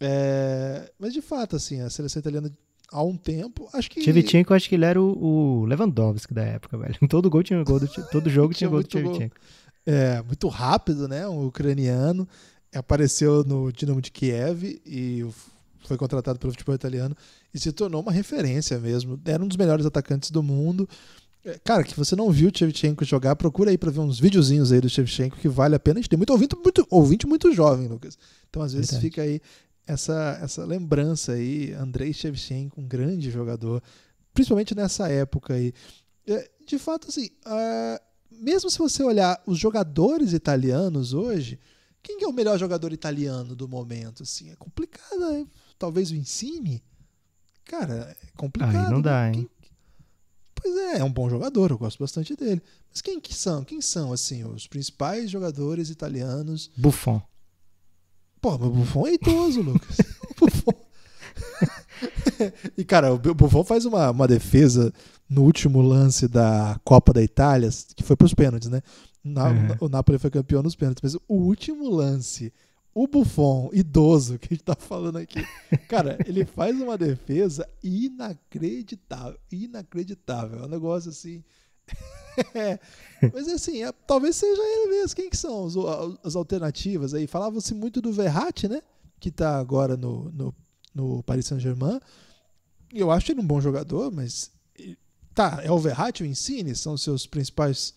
É... Mas de fato, assim, a seleção italiana há um tempo. Acho que. Shevchenko, acho que ele era o, o Lewandowski da época, velho. (laughs) Todo gol tinha gol do, todo jogo (laughs) tinha, tinha gol do Shevchenko. Gol. É, muito rápido, né? Um ucraniano. Apareceu no Dinamo de Kiev e foi contratado pelo futebol italiano e se tornou uma referência mesmo. Era um dos melhores atacantes do mundo. É, cara, que você não viu o Shevchenko jogar, procura aí para ver uns videozinhos aí do Shevchenko que vale a pena. A gente tem muito ouvinte muito, ouvinte muito jovem, Lucas. Então, às vezes, Verdade. fica aí essa, essa lembrança aí. Andrei Shevchenko, um grande jogador, principalmente nessa época aí. É, de fato, assim, uh, mesmo se você olhar os jogadores italianos hoje, quem é o melhor jogador italiano do momento? Assim, é complicado. Né? Talvez o Insigne. Cara, é complicado. Aí não né? dá, hein? Quem... Pois é, é um bom jogador, eu gosto bastante dele. Mas quem que são? Quem são, assim, os principais jogadores italianos? Buffon. Pô, mas o Buffon é idoso, Lucas. (laughs) Buffon... (laughs) e, cara, o Buffon faz uma, uma defesa no último lance da Copa da Itália, que foi para os pênaltis, né? Uhum. Na, O Napoli foi campeão nos pênaltis, mas o último lance, o Buffon, idoso, (laughs) que a gente está falando aqui, cara, ele faz uma defesa inacreditável, inacreditável. É um negócio assim. (laughs) É, mas assim, é, talvez seja ele mesmo. Quem que são as alternativas aí? Falava-se muito do Verratti, né? Que está agora no, no, no Paris Saint-Germain. Eu acho ele um bom jogador, mas Tá, é o Verratti e o Insigne são os seus principais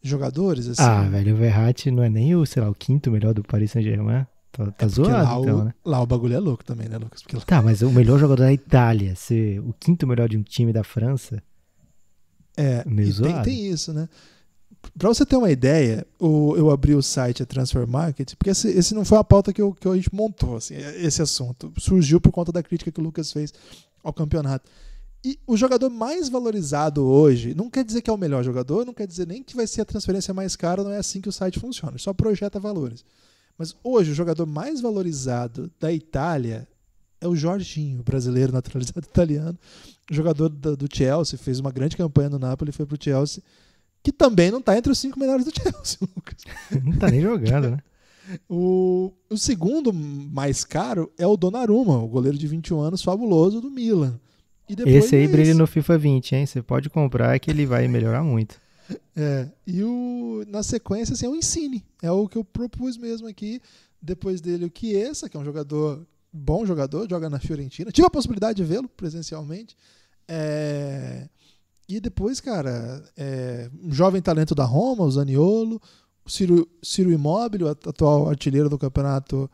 jogadores? Assim. Ah, velho, o Verratti não é nem o, sei lá, o quinto melhor do Paris Saint-Germain. Tá, tá é zoado, lá, então, o, né? lá o bagulho é louco também, né, Lucas? Porque Tá, mas o melhor jogador da Itália ser o quinto melhor de um time da França... É, é meio tem, tem, isso, né? Pra você ter uma ideia, o, eu abri o site a Transfer Market, porque esse, esse não foi a pauta que, eu, que a gente montou, assim, esse assunto. Surgiu por conta da crítica que o Lucas fez ao campeonato. E o jogador mais valorizado hoje não quer dizer que é o melhor jogador, não quer dizer nem que vai ser a transferência mais cara, não é assim que o site funciona, só projeta valores. Mas hoje o jogador mais valorizado da Itália é o Jorginho, brasileiro naturalizado (laughs) italiano, jogador do Chelsea, fez uma grande campanha no Napoli, foi pro Chelsea, que também não está entre os cinco melhores do (laughs) Chelsea, Lucas. (laughs) Não está nem jogando, né? O, o segundo mais caro é o Donnarumma, o goleiro de 21 anos fabuloso do Milan. Esse aí é brilha no FIFA 20, hein? Você pode comprar que ele vai melhorar muito. (laughs) É, e o, na sequência, assim, é o Ensine. É o que eu propus mesmo aqui. Depois dele, o Chiesa, que é um jogador, bom jogador, joga na Fiorentina. Tive a possibilidade de vê-lo presencialmente. É, e depois, cara, é, um jovem talento da Roma, o Zaniolo, o Ciro, Ciro Immobile, atual artilheiro do campeonato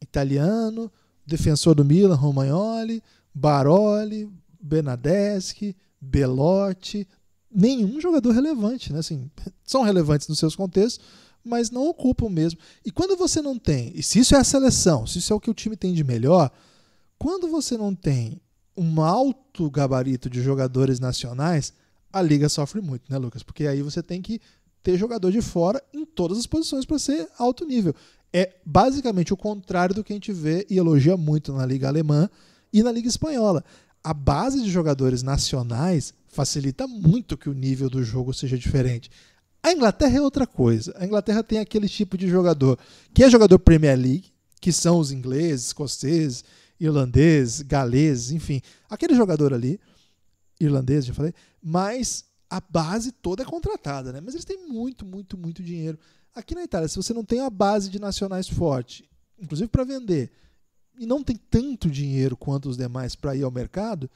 italiano, defensor do Milan, Romagnoli, Baroli, Benadeschi, Belotti, nenhum jogador relevante, né? Assim, (laughs) são relevantes nos seus contextos, mas não ocupam mesmo. E quando você não tem, e se isso é a seleção, se isso é o que o time tem de melhor, quando você não tem um alto gabarito de jogadores nacionais, a liga sofre muito, né, Lucas? Porque aí você tem que ter jogador de fora em todas as posições para ser alto nível. É basicamente o contrário do que a gente vê e elogia muito na liga alemã e na liga espanhola a base de jogadores nacionais facilita muito que o nível do jogo seja diferente. A Inglaterra é outra coisa. A Inglaterra tem aquele tipo de jogador que é jogador Premier League, que são os ingleses, escoceses, irlandeses, galeses, enfim, aquele jogador ali, irlandês, já falei, mas a base toda é contratada, né? Mas eles têm muito, muito, muito dinheiro. Aqui na Itália, se você não tem uma base de nacionais forte, inclusive para vender, e não tem tanto dinheiro quanto os demais para ir ao mercado,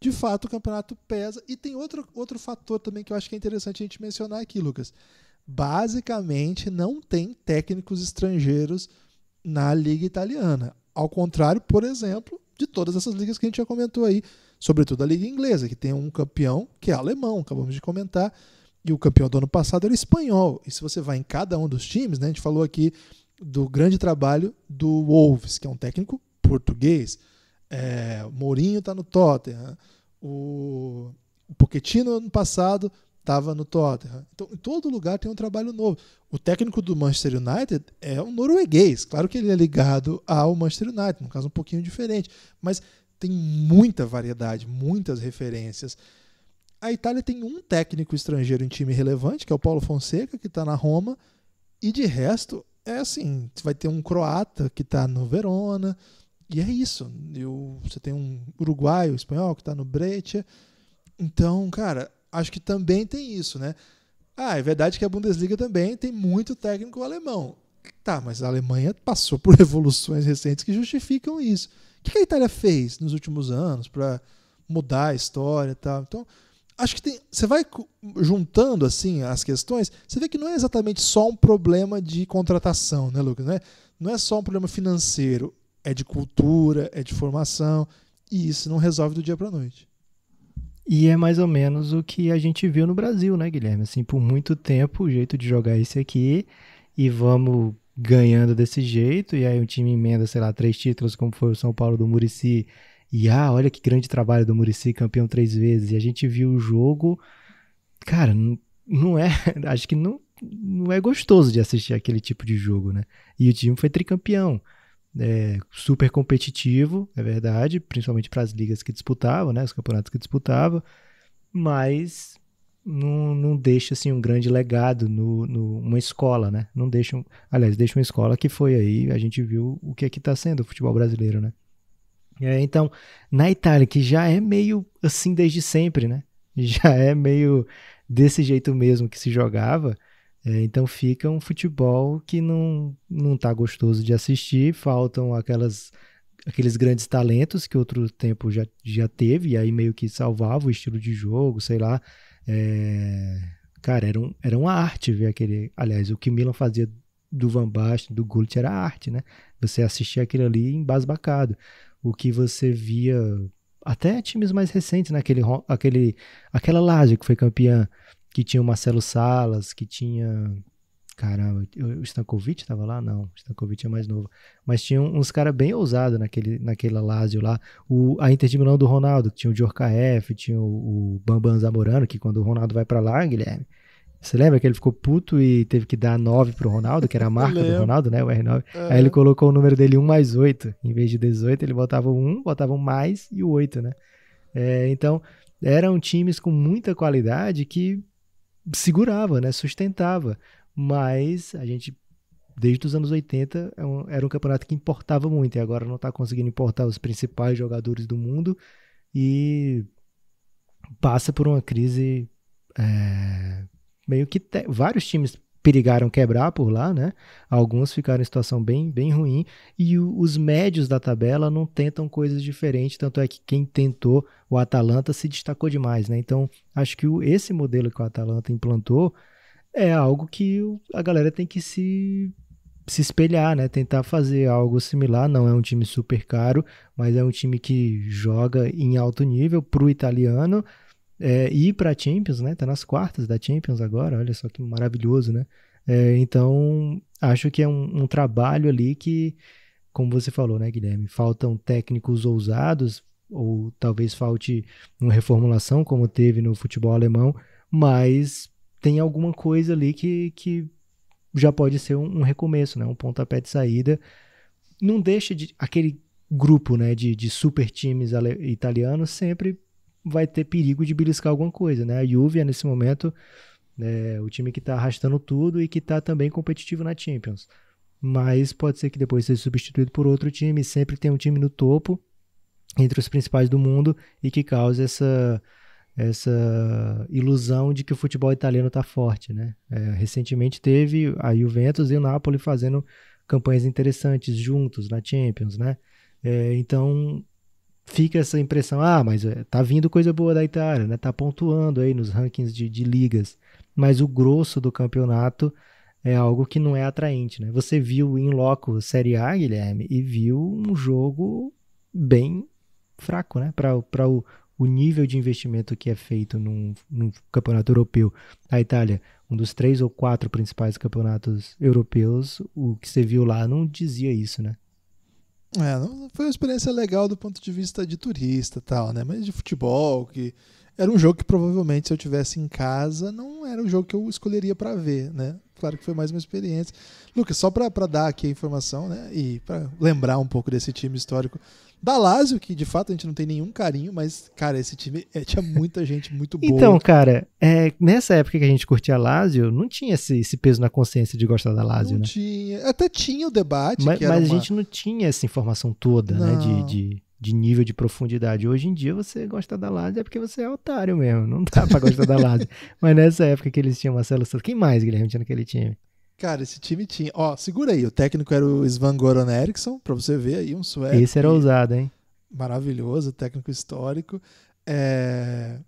de fato o campeonato pesa. E tem outro, outro fator também que eu acho que é interessante a gente mencionar aqui, Lucas. Basicamente, não tem técnicos estrangeiros na Liga Italiana. Ao contrário, por exemplo, de todas essas ligas que a gente já comentou aí, sobretudo a Liga Inglesa, que tem um campeão que é alemão, acabamos de comentar, e o campeão do ano passado era espanhol. E se você vai em cada um dos times, né, a gente falou aqui do grande trabalho do Wolves, que é um técnico português. É, Mourinho está no Tottenham. O, o Pochettino, ano passado, estava no Tottenham. Então, em todo lugar tem um trabalho novo. O técnico do Manchester United é um norueguês. Claro que ele é ligado ao Manchester United, no caso um pouquinho diferente. Mas tem muita variedade, muitas referências. A Itália tem um técnico estrangeiro em time relevante, que é o Paulo Fonseca, que está na Roma, e de resto é assim, você vai ter um croata que está no Verona, e é isso. Eu, você tem um uruguaio, um espanhol que está no Breccia. Então, cara, acho que também tem isso, né? Ah, é verdade que a Bundesliga também tem muito técnico alemão. Tá, mas a Alemanha passou por (laughs) evoluções recentes que justificam isso. O que a Itália fez nos últimos anos para mudar a história e tal? Então, acho que tem, você vai juntando assim as questões, você vê que não é exatamente só um problema de contratação, né, Lucas? Não é, é só um problema financeiro, é de cultura, é de formação, e isso não resolve do dia para a noite. E é mais ou menos o que a gente viu no Brasil, né, Guilherme? Assim, por muito tempo o jeito de jogar esse aqui e vamos ganhando desse jeito, e aí o time emenda, sei lá, três títulos, como foi o São Paulo do Murici, e ah, olha que grande trabalho do Murici, campeão três vezes. E a gente viu o jogo. Cara, não, é. (laughs) Acho que não, não é gostoso de assistir aquele tipo de jogo, né? E o time foi tricampeão. É, super competitivo, é verdade, principalmente para as ligas que disputavam, né? Os campeonatos que disputava. Mas não, não deixa assim um grande legado no, no uma escola, né? Não deixa, um, aliás, deixa uma escola que foi aí, a gente viu o que é que está sendo o futebol brasileiro, né? É, então, na Itália, que já é meio assim desde sempre, né? (laughs) Já é meio desse jeito mesmo que se jogava. É, então fica um futebol que não, não tá gostoso de assistir, faltam aquelas aqueles grandes talentos que outro tempo já, já teve, e aí meio que salvava o estilo de jogo, sei lá. É... Cara, era, um, era uma arte ver aquele. Aliás, o que Milan fazia do Van Basten, do Gullit, era arte, né? Você assistia aquilo ali embasbacado o que você via até times mais recentes, né? Aquele, aquele, aquela Lazio que foi campeã, que tinha o Marcelo Salas, que tinha. Caramba, o Stankovic estava lá? Não, o Stankovic é mais novo. Mas tinha uns caras bem ousados naquele, naquela Lazio lá. O, a Inter de Milão do Ronaldo, que tinha o Diorcaef, tinha o, o Bambam Zamorano, que quando o Ronaldo vai para lá, Guilherme, você lembra que ele ficou puto e teve que dar 9 pro Ronaldo, que era a (laughs) marca do Ronaldo, né? O R9. É. Aí ele colocou o número dele 1 mais 8. Em vez de 18, ele botava o 1, botava o mais e o 8, né? É, então, eram times com muita qualidade que segurava, né? Sustentava. Mas a gente, desde os anos 80, é era um campeonato que importava muito. E agora não está conseguindo importar os principais jogadores do mundo. E passa por uma crise é, meio que te, vários times perigaram quebrar por lá, né? Alguns ficaram em situação bem, bem ruim e o, os médios da tabela não tentam coisas diferentes, tanto é que quem tentou o Atalanta se destacou demais, né? Então, acho que o, esse modelo que o Atalanta implantou é algo que o, a galera tem que se se espelhar, né? Tentar fazer algo similar. Não é um time super caro, mas é um time que joga em alto nível para o italiano é, ir para a Champions, né? Tá nas quartas da Champions agora, olha só que maravilhoso, né? É, então, acho que é um, um, trabalho ali que, como você falou, né, Guilherme, faltam técnicos ousados, ou talvez falte uma reformulação, como teve no futebol alemão, mas tem alguma coisa ali que, que já pode ser um, um recomeço, né? Um pontapé de saída. Não deixa de. aquele grupo né, de, de super times italianos sempre vai ter perigo de beliscar alguma coisa, né? A Juve, nesse momento, é o time que está arrastando tudo e que está também competitivo na Champions. Mas pode ser que depois seja substituído por outro time, sempre tem um time no topo, entre os principais do mundo, e que cause essa, essa ilusão de que o futebol italiano está forte. Né? É, recentemente teve a Juventus e o Napoli fazendo campanhas interessantes juntos na Champions. Né? É, então fica essa impressão, ah, mas eh, tá vindo coisa boa da Itália, né? Tá pontuando aí nos rankings de, de ligas. Mas o grosso do campeonato é algo que não é atraente, né? Você viu em loco Série A, Guilherme, e viu um jogo bem fraco, né? Para o, o nível de investimento que é feito num, num, campeonato europeu. A Itália, um dos três ou quatro principais campeonatos europeus, o que você viu lá não dizia isso, né? É, foi uma experiência legal do ponto de vista de turista tal, né? Mas de futebol, que era um jogo que provavelmente se eu tivesse em casa não era o jogo que eu escolheria para ver, né? Claro que foi mais uma experiência. Lucas, só para dar aqui a informação, né? E para lembrar um pouco desse time histórico da Lazio, que de fato a gente não tem nenhum carinho, mas, cara, esse time é, tinha muita gente muito boa. Então, cara, é, nessa época que a gente curtia a Lazio, não tinha esse, esse peso na consciência de gostar da Lazio, não né? tinha. Até tinha o debate. Mas, mas uma... a gente não tinha essa informação toda, não. né? De, de, de, nível de profundidade. Hoje em dia, você gosta da Lazio é porque você é otário mesmo. Não dá pra gostar da Lazio. (laughs) Mas nessa época que eles tinham Marcelo Santos. Quem mais, Guilherme, tinha naquele time? Cara, esse time tinha. Ó, segura aí. O técnico era o Svan Goran Eriksson, pra você ver aí, um sué. Esse era ousado, hein? Maravilhoso, técnico histórico. É...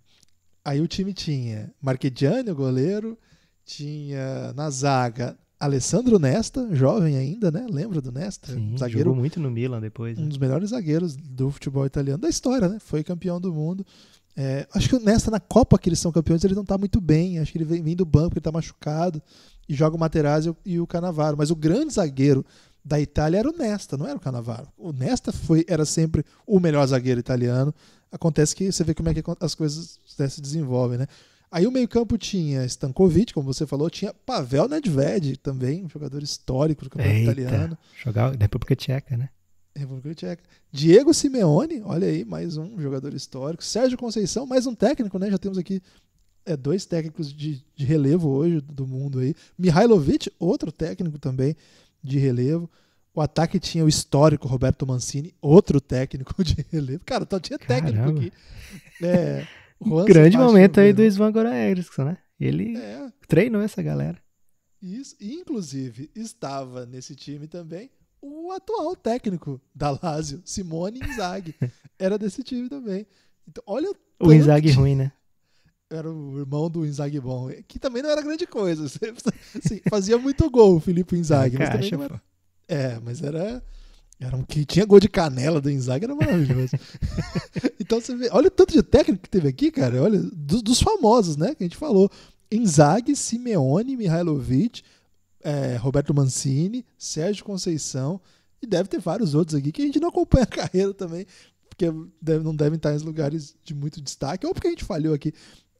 Aí o time tinha Marquediani, o goleiro, tinha na zaga Alessandro Nesta, jovem ainda, né? Lembra do Nesta? Sim, zagueiro, jogou muito no Milan depois. Né? Um dos melhores zagueiros do futebol italiano da história, né? Foi campeão do mundo. É, acho que nessa, na Copa que eles são campeões, ele não está muito bem. Acho que ele vem, vem do banco, ele está machucado. E joga o Materazzi e o Canavaro. Mas o grande zagueiro da Itália era o Nesta, não era o Canavaro. O Nesta foi, era sempre o melhor zagueiro italiano. Acontece que você vê como é que as coisas né, se desenvolvem, né? Aí o meio-campo tinha Stankovic, como você falou, tinha Pavel Nedved também, um jogador histórico do campeonato Eita, italiano. Jogava da República Tcheca, né? República Tcheca. Diego Simeone, olha aí, mais um jogador histórico. Sérgio Conceição, mais um técnico, né? Já temos aqui é, dois técnicos de, de relevo hoje do mundo aí. Mihailovic, outro técnico também de relevo. O ataque tinha o histórico Roberto Mancini, outro técnico (laughs) de relevo. Cara, só tinha técnico Caramba. aqui. É, (laughs) grande momento aí do Svan Goran Eriksson, né? Ele é. treinou essa galera. Isso, inclusive, estava nesse time também o atual técnico da Lazio, Simone Inzaghi, (laughs) era desse time também. Então, olha o, o Inzaghi ruim, né? Era o irmão do Inzaghi bom, que também não era grande coisa. (laughs) Assim, fazia muito gol o Felipe Inzaghi, mas também não era... É, mas era era um que tinha gol de canela do Inzaghi, era maravilhoso. (laughs) então você vê, olha o tanto de técnico que teve aqui, cara. Olha, dos, dos famosos, né, que a gente falou. Inzaghi, Simeone, Mihailovic, é, Roberto Mancini, Sérgio Conceição e deve ter vários outros aqui que a gente não acompanha a carreira também, porque deve, não devem estar em lugares de muito destaque, ou porque a gente falhou aqui.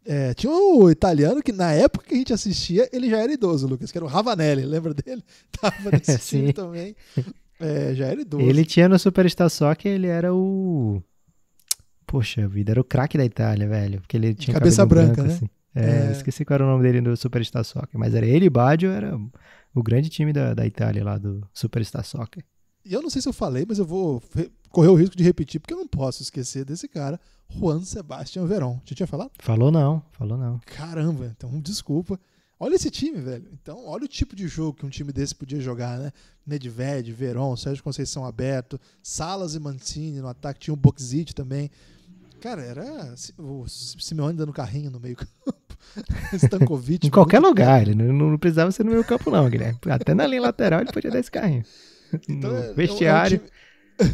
É, tinha um italiano que na época que a gente assistia, ele já era idoso, Lucas, que era o Ravanelli, (laughs) lembra dele? Tava nesse (laughs) é, time também. É, já era idoso. Ele tinha no Superstar que ele era o... Poxa vida, era o craque da Itália, velho. Porque ele tinha cabeça branca, branco, né? Assim. É, é... Esqueci qual era o nome dele no Superstar Soccer, mas era ele e Baggio, era o grande time da, da Itália lá do Superstar Soccer. E eu não sei se eu falei, mas eu vou correr o risco de repetir, porque eu não posso esquecer desse cara, Juan Sebastião Verón. Já tinha falado? Falou não, falou não. Caramba, então desculpa. Olha esse time, velho. Então, olha o tipo de jogo que um time desse podia jogar, né? Nedved, Verón, Sérgio Conceição aberto, Salas e Mancini no ataque, tinha o boxite também. Cara, era o Simeone dando carrinho no meio campo. (laughs) Stankovic. em qualquer lugar, ele não, não, precisava ser no meio campo, não, Guilherme. Até na linha lateral ele podia dar esse carrinho. (laughs) Então, no vestiário. É, é um, é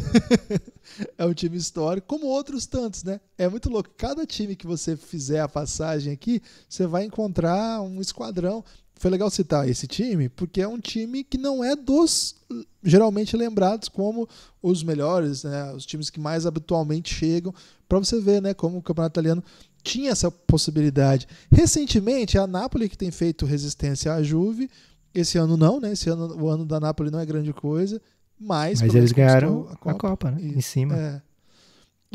time... (laughs) é um time histórico, como outros tantos, né? É muito louco. Cada time que você fizer a passagem aqui, você vai encontrar um esquadrão foi legal citar esse time, porque é um time que não é dos geralmente lembrados como os melhores, né, os times que mais habitualmente chegam, para você ver, né, como o campeonato italiano tinha essa possibilidade. Recentemente, a Napoli que tem feito resistência à Juve, esse ano não, né? Esse ano o ano da Napoli não é grande coisa, mas Mas eles ganharam a Copa, a Copa né? E, em cima. É,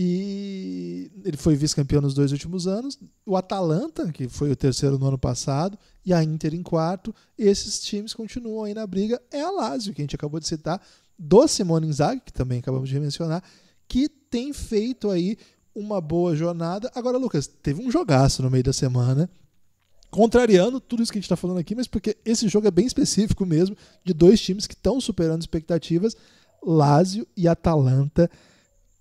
e ele foi vice-campeão nos dois últimos anos. O Atalanta, que foi o terceiro no ano passado, e a Inter em quarto. Esses times continuam aí na briga. É a Lazio, que a gente acabou de citar, do Simone Inzaghi, que também acabamos de mencionar, que tem feito aí uma boa jornada. Agora, Lucas, teve um jogaço no meio da semana, contrariando tudo isso que a gente está falando aqui, mas porque esse jogo é bem específico mesmo, de dois times que estão superando expectativas, Lazio e Atalanta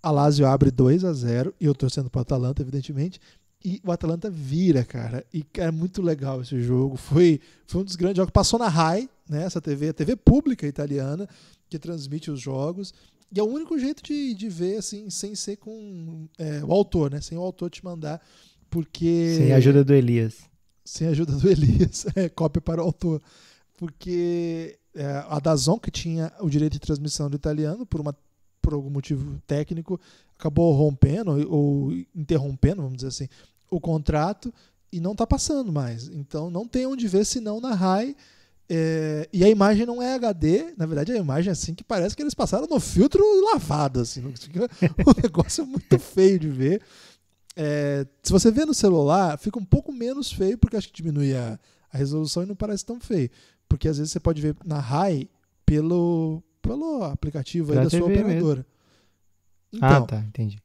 a Lazio abre 2 a 0 e eu torcendo para o Atalanta, evidentemente. E o Atalanta vira, cara. E é muito legal esse jogo. Foi, foi um dos grandes jogos. Passou na RAI, né? Essa TV, a TV pública italiana, que transmite os jogos. E é o único jeito de, de ver, assim, sem ser com é, o autor, né? Sem o autor te mandar, porque... Sem a ajuda do Elias. Sem a ajuda do Elias. (laughs) É, cópia para o autor. Porque é, a Dazon, que tinha o direito de transmissão do italiano por uma por algum motivo técnico, acabou rompendo ou interrompendo, vamos dizer assim, o contrato e não está passando mais. Então não tem onde ver senão na RAI. É, e a imagem não é HD, na verdade a imagem é assim que parece que eles passaram no filtro lavado, assim, o (laughs) negócio é muito feio de ver. É, se você vê no celular, fica um pouco menos feio, porque acho que diminui a, a resolução e não parece tão feio. Porque às vezes você pode ver na RAI pelo, pelo aplicativo da, da sua operadora. Ah, então, ah, tá, entendi.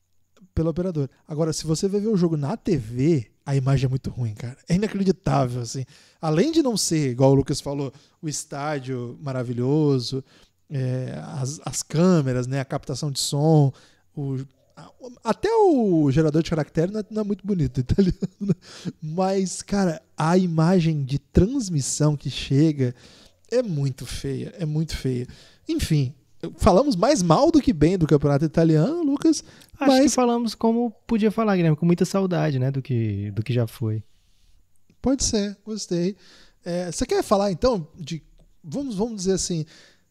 Pelo operador. Agora, se você vai ver o jogo na TV, a imagem é muito ruim, cara. É inacreditável, assim. Além de não ser, igual o Lucas falou, o estádio maravilhoso, é, as, as, câmeras, né, a captação de som, o, a, até o gerador de caractere não é, não é muito bonito (laughs) italiano. Né? Mas, cara, a imagem de transmissão que chega é muito feia, é muito feia. Enfim, falamos mais mal do que bem do campeonato italiano, Lucas. Acho mas... que falamos como podia falar, Guilherme, com muita saudade, né, do que, do que já foi. Pode ser, gostei. É, você quer falar então de, vamos, vamos dizer assim,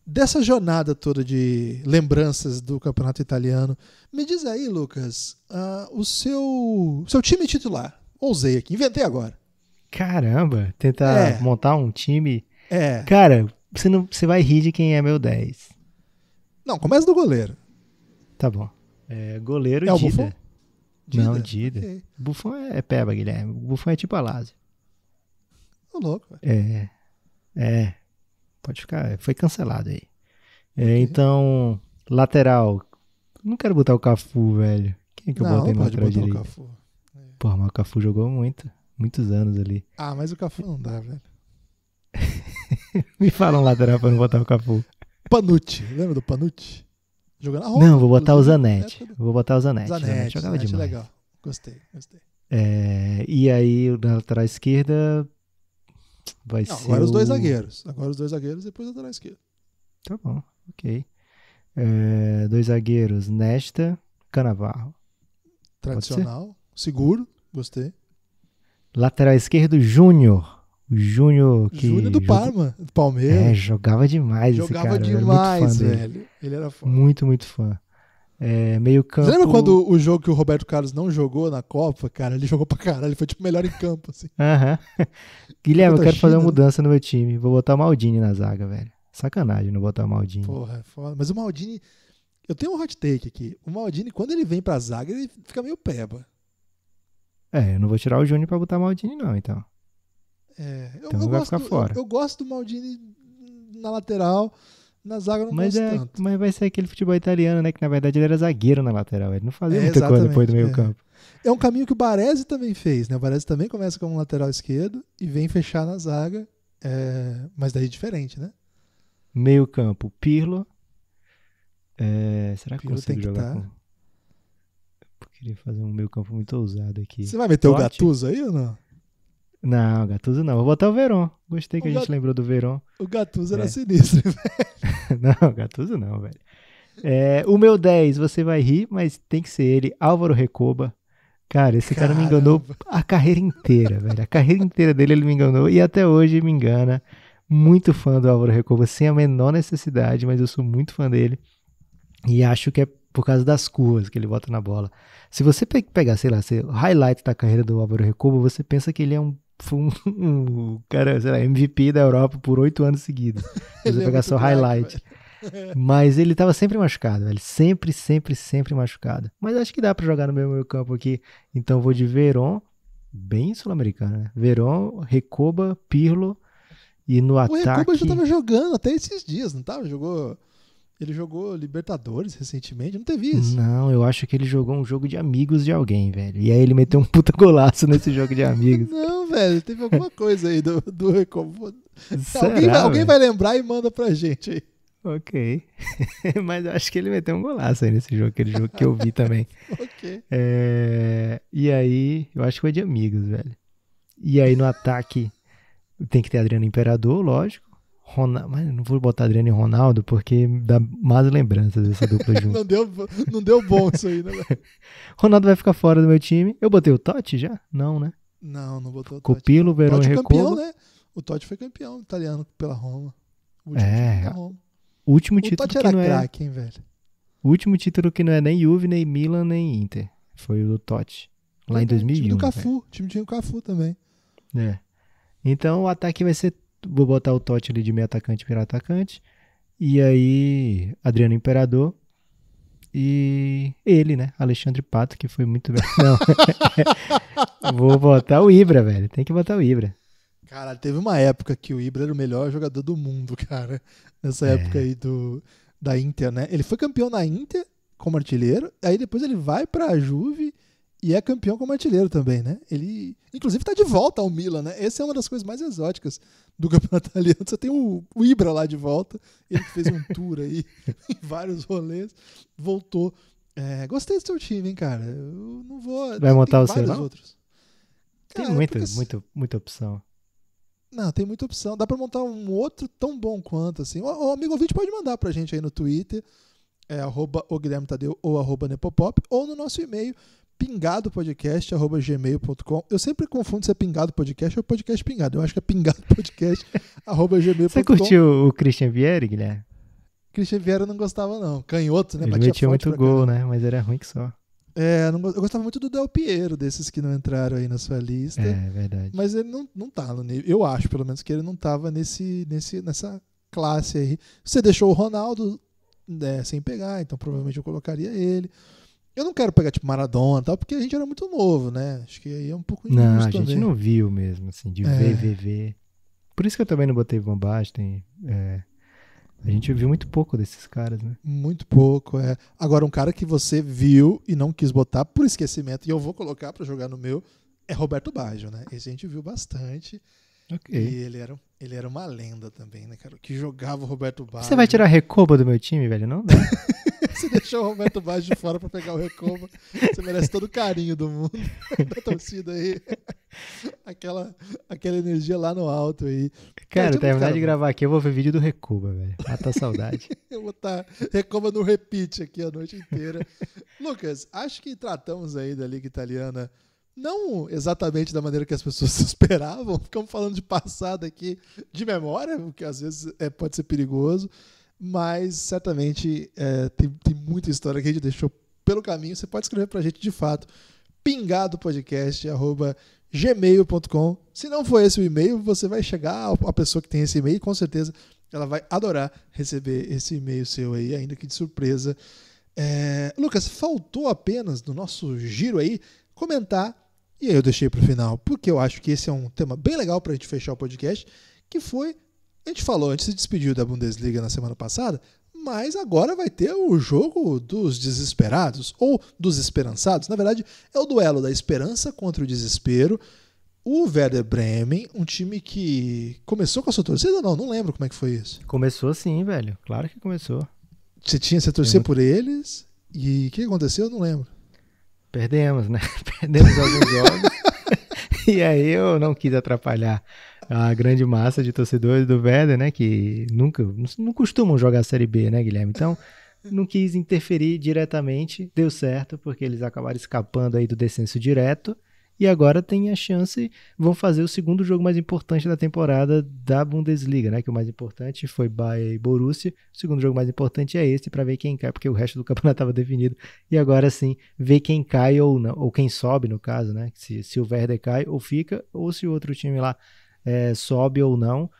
dessa jornada toda de lembranças do campeonato italiano? Me diz aí, Lucas, uh, o seu, seu time titular. Ousei aqui, inventei agora. Caramba, tentar é. montar um time. É. Cara, você, não, você vai rir de quem é meu 10. Não, começa do goleiro. Tá bom. É, goleiro é Dida. Buffon? Dida. Não, Dida. Okay. Buffon é, peba, Guilherme. Buffon é tipo a Lázio. Tô louco. Velho. É. É. Pode ficar. Foi cancelado aí. É, okay. Então, lateral. Não quero botar o Cafu, velho. Quem é que não, eu botei na lateral direita? Porra, mas o Cafu jogou muito. Muitos anos ali. Ah, mas o Cafu não dá, velho. (laughs) Me fala um lateral pra não botar o Cafu. Panucci, lembra do Panucci? Jogando a Roma. Não, vou botar o Zanetti. Vou botar o Zanetti. Zanetti, jogava Zanetti é legal. Gostei, gostei. É, e aí, na lateral esquerda, vai não, ser. Agora os dois zagueiros. Agora os dois zagueiros, e depois a lateral esquerda. Tá bom, ok. É, dois zagueiros, Nesta, Canavarro. Tradicional, seguro, gostei. Lateral esquerdo, Júnior o Júnior que Júnior do joga... Parma, do Palmeiras. É, jogava demais jogava esse cara. Jogava demais, velho. Ele era fã. Muito, muito fã. É, meio campo. Você lembra quando o jogo que o Roberto Carlos não jogou na Copa, cara? Ele jogou pra caralho, ele foi tipo melhor em campo, assim. Aham. (laughs) Guilherme, eu quero fazer uma mudança no meu time. Vou botar o Maldini na zaga, velho. Sacanagem não botar o Maldini. Porra, é foda. Mas o Maldini. Eu tenho um hot take aqui. O Maldini, quando ele vem pra zaga, ele fica meio peba. É, eu não vou tirar o Júnior pra botar o Maldini, não, então. É, eu, então gosto, eu, eu, gosto do Maldini na lateral, na zaga não mas é, tanto. Mas vai ser aquele futebol italiano, né? Que na verdade ele era zagueiro na lateral, ele não fazia é, muita coisa depois do meio é. campo. É um caminho que o Baresi também fez, né? O Baresi também começa como lateral esquerdo e vem fechar na zaga, é, mas daí diferente, né? Meio campo, Pirlo. É, será que Pirlo consigo jogar tá. com... Eu queria fazer um meio campo muito ousado aqui. Você vai meter Totti? o Gattuso aí ou não? Não, Gatuso não. Vou botar o Veron. Gostei que o a gente Gat... lembrou do Veron. O Gatuso é. era sinistro, (laughs) velho. não, Gatuso não, velho. É, o meu 10, você vai rir, mas tem que ser ele, Álvaro Recoba. Cara, esse Caramba. cara me enganou a carreira inteira, velho. A carreira inteira dele ele me enganou e até hoje me engana. Muito fã do Álvaro Recoba, sem a menor necessidade, mas eu sou muito fã dele. E acho que é por causa das curvas que ele bota na bola. Se você pegar, sei lá, o highlight da carreira do Álvaro Recoba, você pensa que ele é um foi um, um, cara, sei lá, MVP da Europa por oito anos seguidos. você é pegar é só crack, highlight. Velho. Mas ele estava sempre machucado, velho. Sempre, sempre, sempre machucado. Mas acho que dá para jogar no meu meio campo aqui. Então vou de Veron, bem sul-americano, né? Veron, Recoba, Pirlo e no o ataque. O Recoba já tava jogando até esses dias, não tava? Jogou ele jogou Libertadores recentemente, não teve isso. Não, eu acho que ele jogou um jogo de amigos de alguém, velho. E aí ele meteu um puta golaço nesse jogo de (laughs) amigos. não, velho, teve alguma coisa aí do, do alguém, vai, alguém vai lembrar e manda pra gente aí. Ok. (laughs) Mas eu acho que ele meteu um golaço aí nesse jogo, aquele jogo que eu vi também. (laughs) ok. É... E aí, eu acho que foi de amigos, velho. E aí no ataque tem que ter Adriano Imperador, lógico. Ronaldo, mas não vou botar Adriano e Ronaldo porque dá más lembranças dessa dupla (laughs) junto. não, deu, não deu bom isso aí, né? (laughs) Ronaldo vai ficar fora do meu time. Eu botei o Totti já? Não, né? Não, não botou o Totti. Copilo, Verão Totti e é campeão, né? O Totti foi campeão italiano pela Roma. último é, título Roma. Último o título Totti que era não é... hein, velho? último título que não é nem Juve, nem Milan, nem Inter. Foi o do Totti. Lá em 2001. Time do Cafu. Velho. Né? Time do Cafu também. É. Então o ataque vai ser vou botar o Totti ali de meio atacante, primeiro atacante. E aí, Adriano Imperador. E ele, né? Alexandre Pato, que foi muito bem. Não. (laughs) vou botar o Ibra, velho. Tem que botar o Ibra. Cara, teve uma época que o Ibra era o melhor jogador do mundo, cara. Nessa é. época aí do, da Inter, né? Ele foi campeão na Inter como artilheiro. Aí depois ele vai pra Juve e é campeão como artilheiro também, né? Ele, inclusive, está de volta ao Milan, né? Essa é uma das coisas mais exóticas do campeonato (laughs) italiano. Você tem o, o Ibra lá de volta, ele fez um tour aí (laughs) em vários rolês, voltou. É, gostei do seu time, hein, cara? Eu não vou. Vai montar o seu não? outros. Cara, tem muita, porque... muita, muita opção. Não, tem muita opção. Dá para montar um outro tão bom quanto, assim. O, o amigo ouvinte pode mandar pra gente aí no Twitter é arroba o Guilherme Tadeu ou arroba Nepopop, ou no nosso e-mail gmail.com Eu sempre confundo se é pingado podcast ou podcast pingado. Eu acho que é (laughs) gmail.com Você curtiu o Christian Vieira, Guilherme? Christian Vieira não gostava, não. Canhoto, né? Ele Batia metia muito gol, né? Mas era ruim que só. É, não, eu gostava muito do Del Piero, desses que não entraram aí na sua lista. É, verdade. Mas ele não, não tá no nível. Eu acho, pelo menos, que ele não tava nesse, nesse, nessa classe aí. Você deixou o Ronaldo né, sem pegar, então provavelmente eu colocaria ele. Eu não quero pegar tipo Maradona tal, porque a gente era muito novo, né? Acho que aí é um pouco injusto Não, a gente também. não viu mesmo, assim, de é. ver, ver, ver. Por isso que eu também não botei Van Basten. É, a gente viu muito pouco desses caras, né? Muito pouco, é. Agora, um cara que você viu e não quis botar por esquecimento, e eu vou colocar para jogar no meu, é Roberto Baggio, né? Esse a gente viu bastante. Okay. E ele era, ele era uma lenda também, né, cara? Que jogava o Roberto Baggio. Você vai tirar a Recoba do meu time, velho? Não? (laughs) Você deixou o Roberto Baggio de fora pra pegar o Recoba. Você merece todo o carinho do mundo, (laughs) da torcida aí. Aquela, aquela energia lá no alto aí. Cara, terminar verdade de gravar aqui, eu vou ver vídeo do Recoba, velho. Mata a saudade. (laughs) eu vou estar tá, Recoba no repeat aqui a noite inteira. Lucas, acho que tratamos aí da Liga Italiana não exatamente da maneira que as pessoas (laughs) esperavam, ficamos falando de passado aqui, de memória, o que às vezes é, pode ser perigoso, mas certamente é, tem, tem muita história que a gente deixou pelo caminho. Você pode escrever para a gente de fato, pingadopodcast.gmail.com. Se não for esse o e-mail, você vai chegar à pessoa que tem esse e-mail e com certeza ela vai adorar receber esse e-mail seu aí, ainda que de surpresa. É, Lucas, faltou apenas no nosso giro aí comentar e aí eu deixei para o final, porque eu acho que esse é um tema bem legal para a gente fechar o podcast, que foi, a gente falou, a gente se despediu da Bundesliga na semana passada, mas agora vai ter o jogo dos desesperados, ou dos esperançados. Na verdade, é o duelo da esperança contra o desespero. O Werder Bremen, um time que começou com a sua torcida? Não, não lembro como é que foi isso. Começou sim, velho. Claro que começou. Você tinha, se torcer por eles? E o que aconteceu? Eu não lembro perdemos, né? (laughs) Perdemos alguns jogos. (laughs) e aí eu não quis atrapalhar a grande massa de torcedores do Werder, né? Que nunca, não costumam jogar a Série B, né, Guilherme? Então, não quis interferir diretamente. Deu certo, porque eles acabaram escapando aí do descenso direto e agora tem a chance, vão fazer o segundo jogo mais importante da temporada da Bundesliga, né? Que o mais importante foi Bayern e Borussia. O segundo jogo mais importante é esse para ver quem cai, porque o resto do (laughs) campeonato estava definido. E agora sim, ver quem cai ou não, ou quem sobe no caso, né? Se, se o Werder cai ou fica, ou se o outro time lá é, sobe ou não.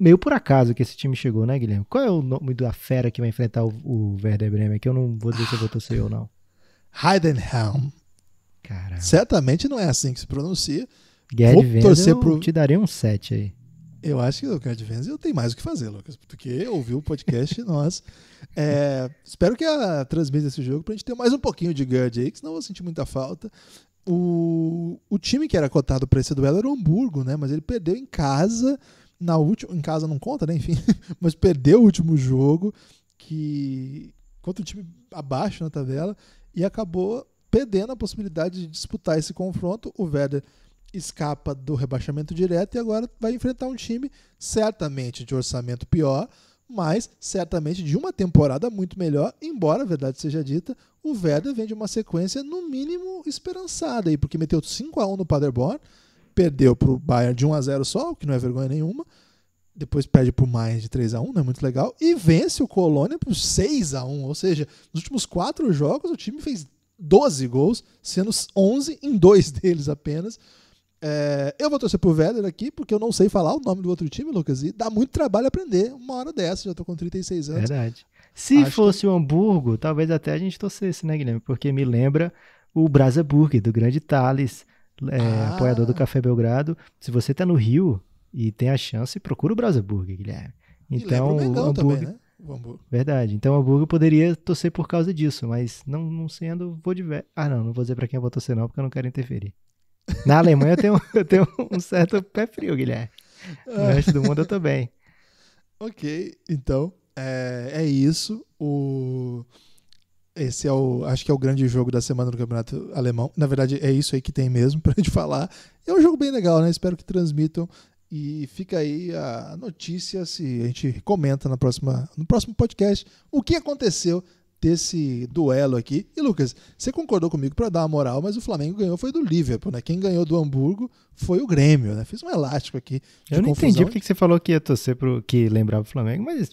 Meio por acaso que esse time chegou, né, Guilherme? Qual é o nome da fera que vai enfrentar o, o Werder Bremen? Que eu não vou dizer se eu vou torcer ou não. (laughs) Heidenheim. Caramba. Certamente não é assim que se pronuncia. Gary Venzel, pro... eu te daria um 7 aí. Eu acho que o Gary Venzel tem mais o que fazer, Lucas, porque ouviu o podcast nós. (laughs) É, espero que a transmita esse jogo pra gente ter mais um pouquinho de Gerd aí, que senão eu vou sentir muita falta. O, o time que era cotado para esse duelo era o Hamburgo, né? Mas ele perdeu em casa, na última, em casa não conta, né? Enfim, (laughs) mas perdeu o último jogo que contra o time abaixo na tabela e acabou perdendo a possibilidade de disputar esse confronto. O Werder escapa do rebaixamento direto e agora vai enfrentar um time certamente de orçamento pior, mas certamente de uma temporada muito melhor, embora a verdade seja dita, o Werder vem de uma sequência no mínimo esperançada aí, porque meteu 5 a 1 no Paderborn, perdeu para o Bayern de 1 a 0 só, o que não é vergonha nenhuma. Depois perde por mais de 3 a 1 não é muito legal. E vence o Colônia por 6 a 1 Ou seja, nos últimos quatro jogos o time fez 12 gols, sendo 11 em dois (laughs) deles apenas. É, eu vou torcer pro Werder aqui, porque eu não sei falar o nome do outro time, Lucas, e dá muito trabalho aprender uma hora dessa, já tô com 36 anos. Verdade. Se Acho fosse que... o Hamburgo, talvez até a gente torcesse, né, Guilherme? Porque me lembra o Brasaburg, do grande Thales, é, ah. apoiador do Café Belgrado. Se você tá no Rio e tem a chance, procura o Brasaburg, Guilherme. Então, o Hamburgo... Também, né? o Hamburgo. Verdade. Então o Hamburgo poderia torcer por causa disso, mas não, não sendo, vou de Ah, não, não vou dizer para quem eu vou torcer, não, porque eu não quero interferir. Na Alemanha eu tenho, (laughs) eu tenho um certo pé frio, Guilherme. No ah. resto do mundo eu também. (laughs) ok, então é, é isso. O esse é o, acho que é o grande jogo da semana do Campeonato Alemão. Na verdade, é isso aí que tem mesmo (laughs) pra gente falar. É um jogo bem legal, né? Espero que transmitam e fica aí a notícia se a gente comenta na próxima, no próximo podcast o que aconteceu desse duelo aqui. E Lucas, você concordou comigo para dar uma moral, mas o Flamengo ganhou foi do Liverpool, né? Quem ganhou do Hamburgo foi o Grêmio, né? Fiz um elástico aqui. Eu não confusão. entendi porque que você falou que ia torcer pro que lembrava o Flamengo, mas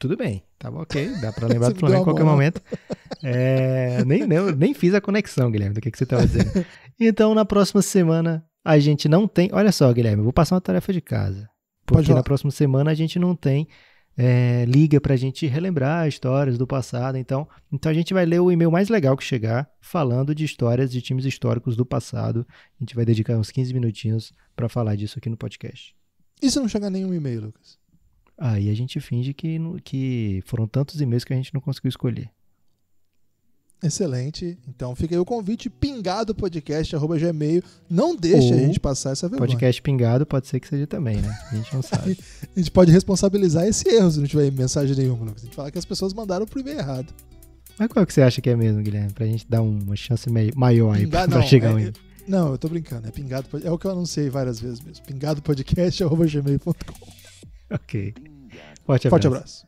tudo bem, tava ok, dá para (laughs) lembrar do Flamengo em qualquer momento. É, nem, nem, nem fiz a conexão, Guilherme, do que, que você estava dizendo. Então, na próxima semana, a gente não tem. Olha só, Guilherme, eu vou passar uma tarefa de casa. Porque na próxima semana a gente não tem é, liga para a gente relembrar histórias do passado. Então, então a gente vai ler o e-mail mais legal que chegar, falando de histórias de times históricos do passado. A gente vai dedicar uns 15 minutinhos para falar disso aqui no podcast. E se não chegar nenhum e-mail, Lucas? Aí a gente finge que, que foram tantos e-mails que a gente não conseguiu escolher. Excelente. Então fica aí o convite pingado podcast arroba gmail. Não deixa Ou a gente passar essa vergonha. Podcast pingado pode ser que seja também, né? A gente não (laughs) sabe. a gente pode responsabilizar esse erro se não tiver mensagem nenhuma. Lucas. A gente fala que as pessoas mandaram pro e-mail errado. Mas qual é que você acha que é mesmo, Guilherme? Pra gente dar uma chance maior aí para (laughs) pra, não, chegar é, um é, Não, eu tô brincando. É pingado. É o que eu anunciei várias vezes mesmo. Pingado podcast gmail.com. Ok. Forte abraço. Forte abraço.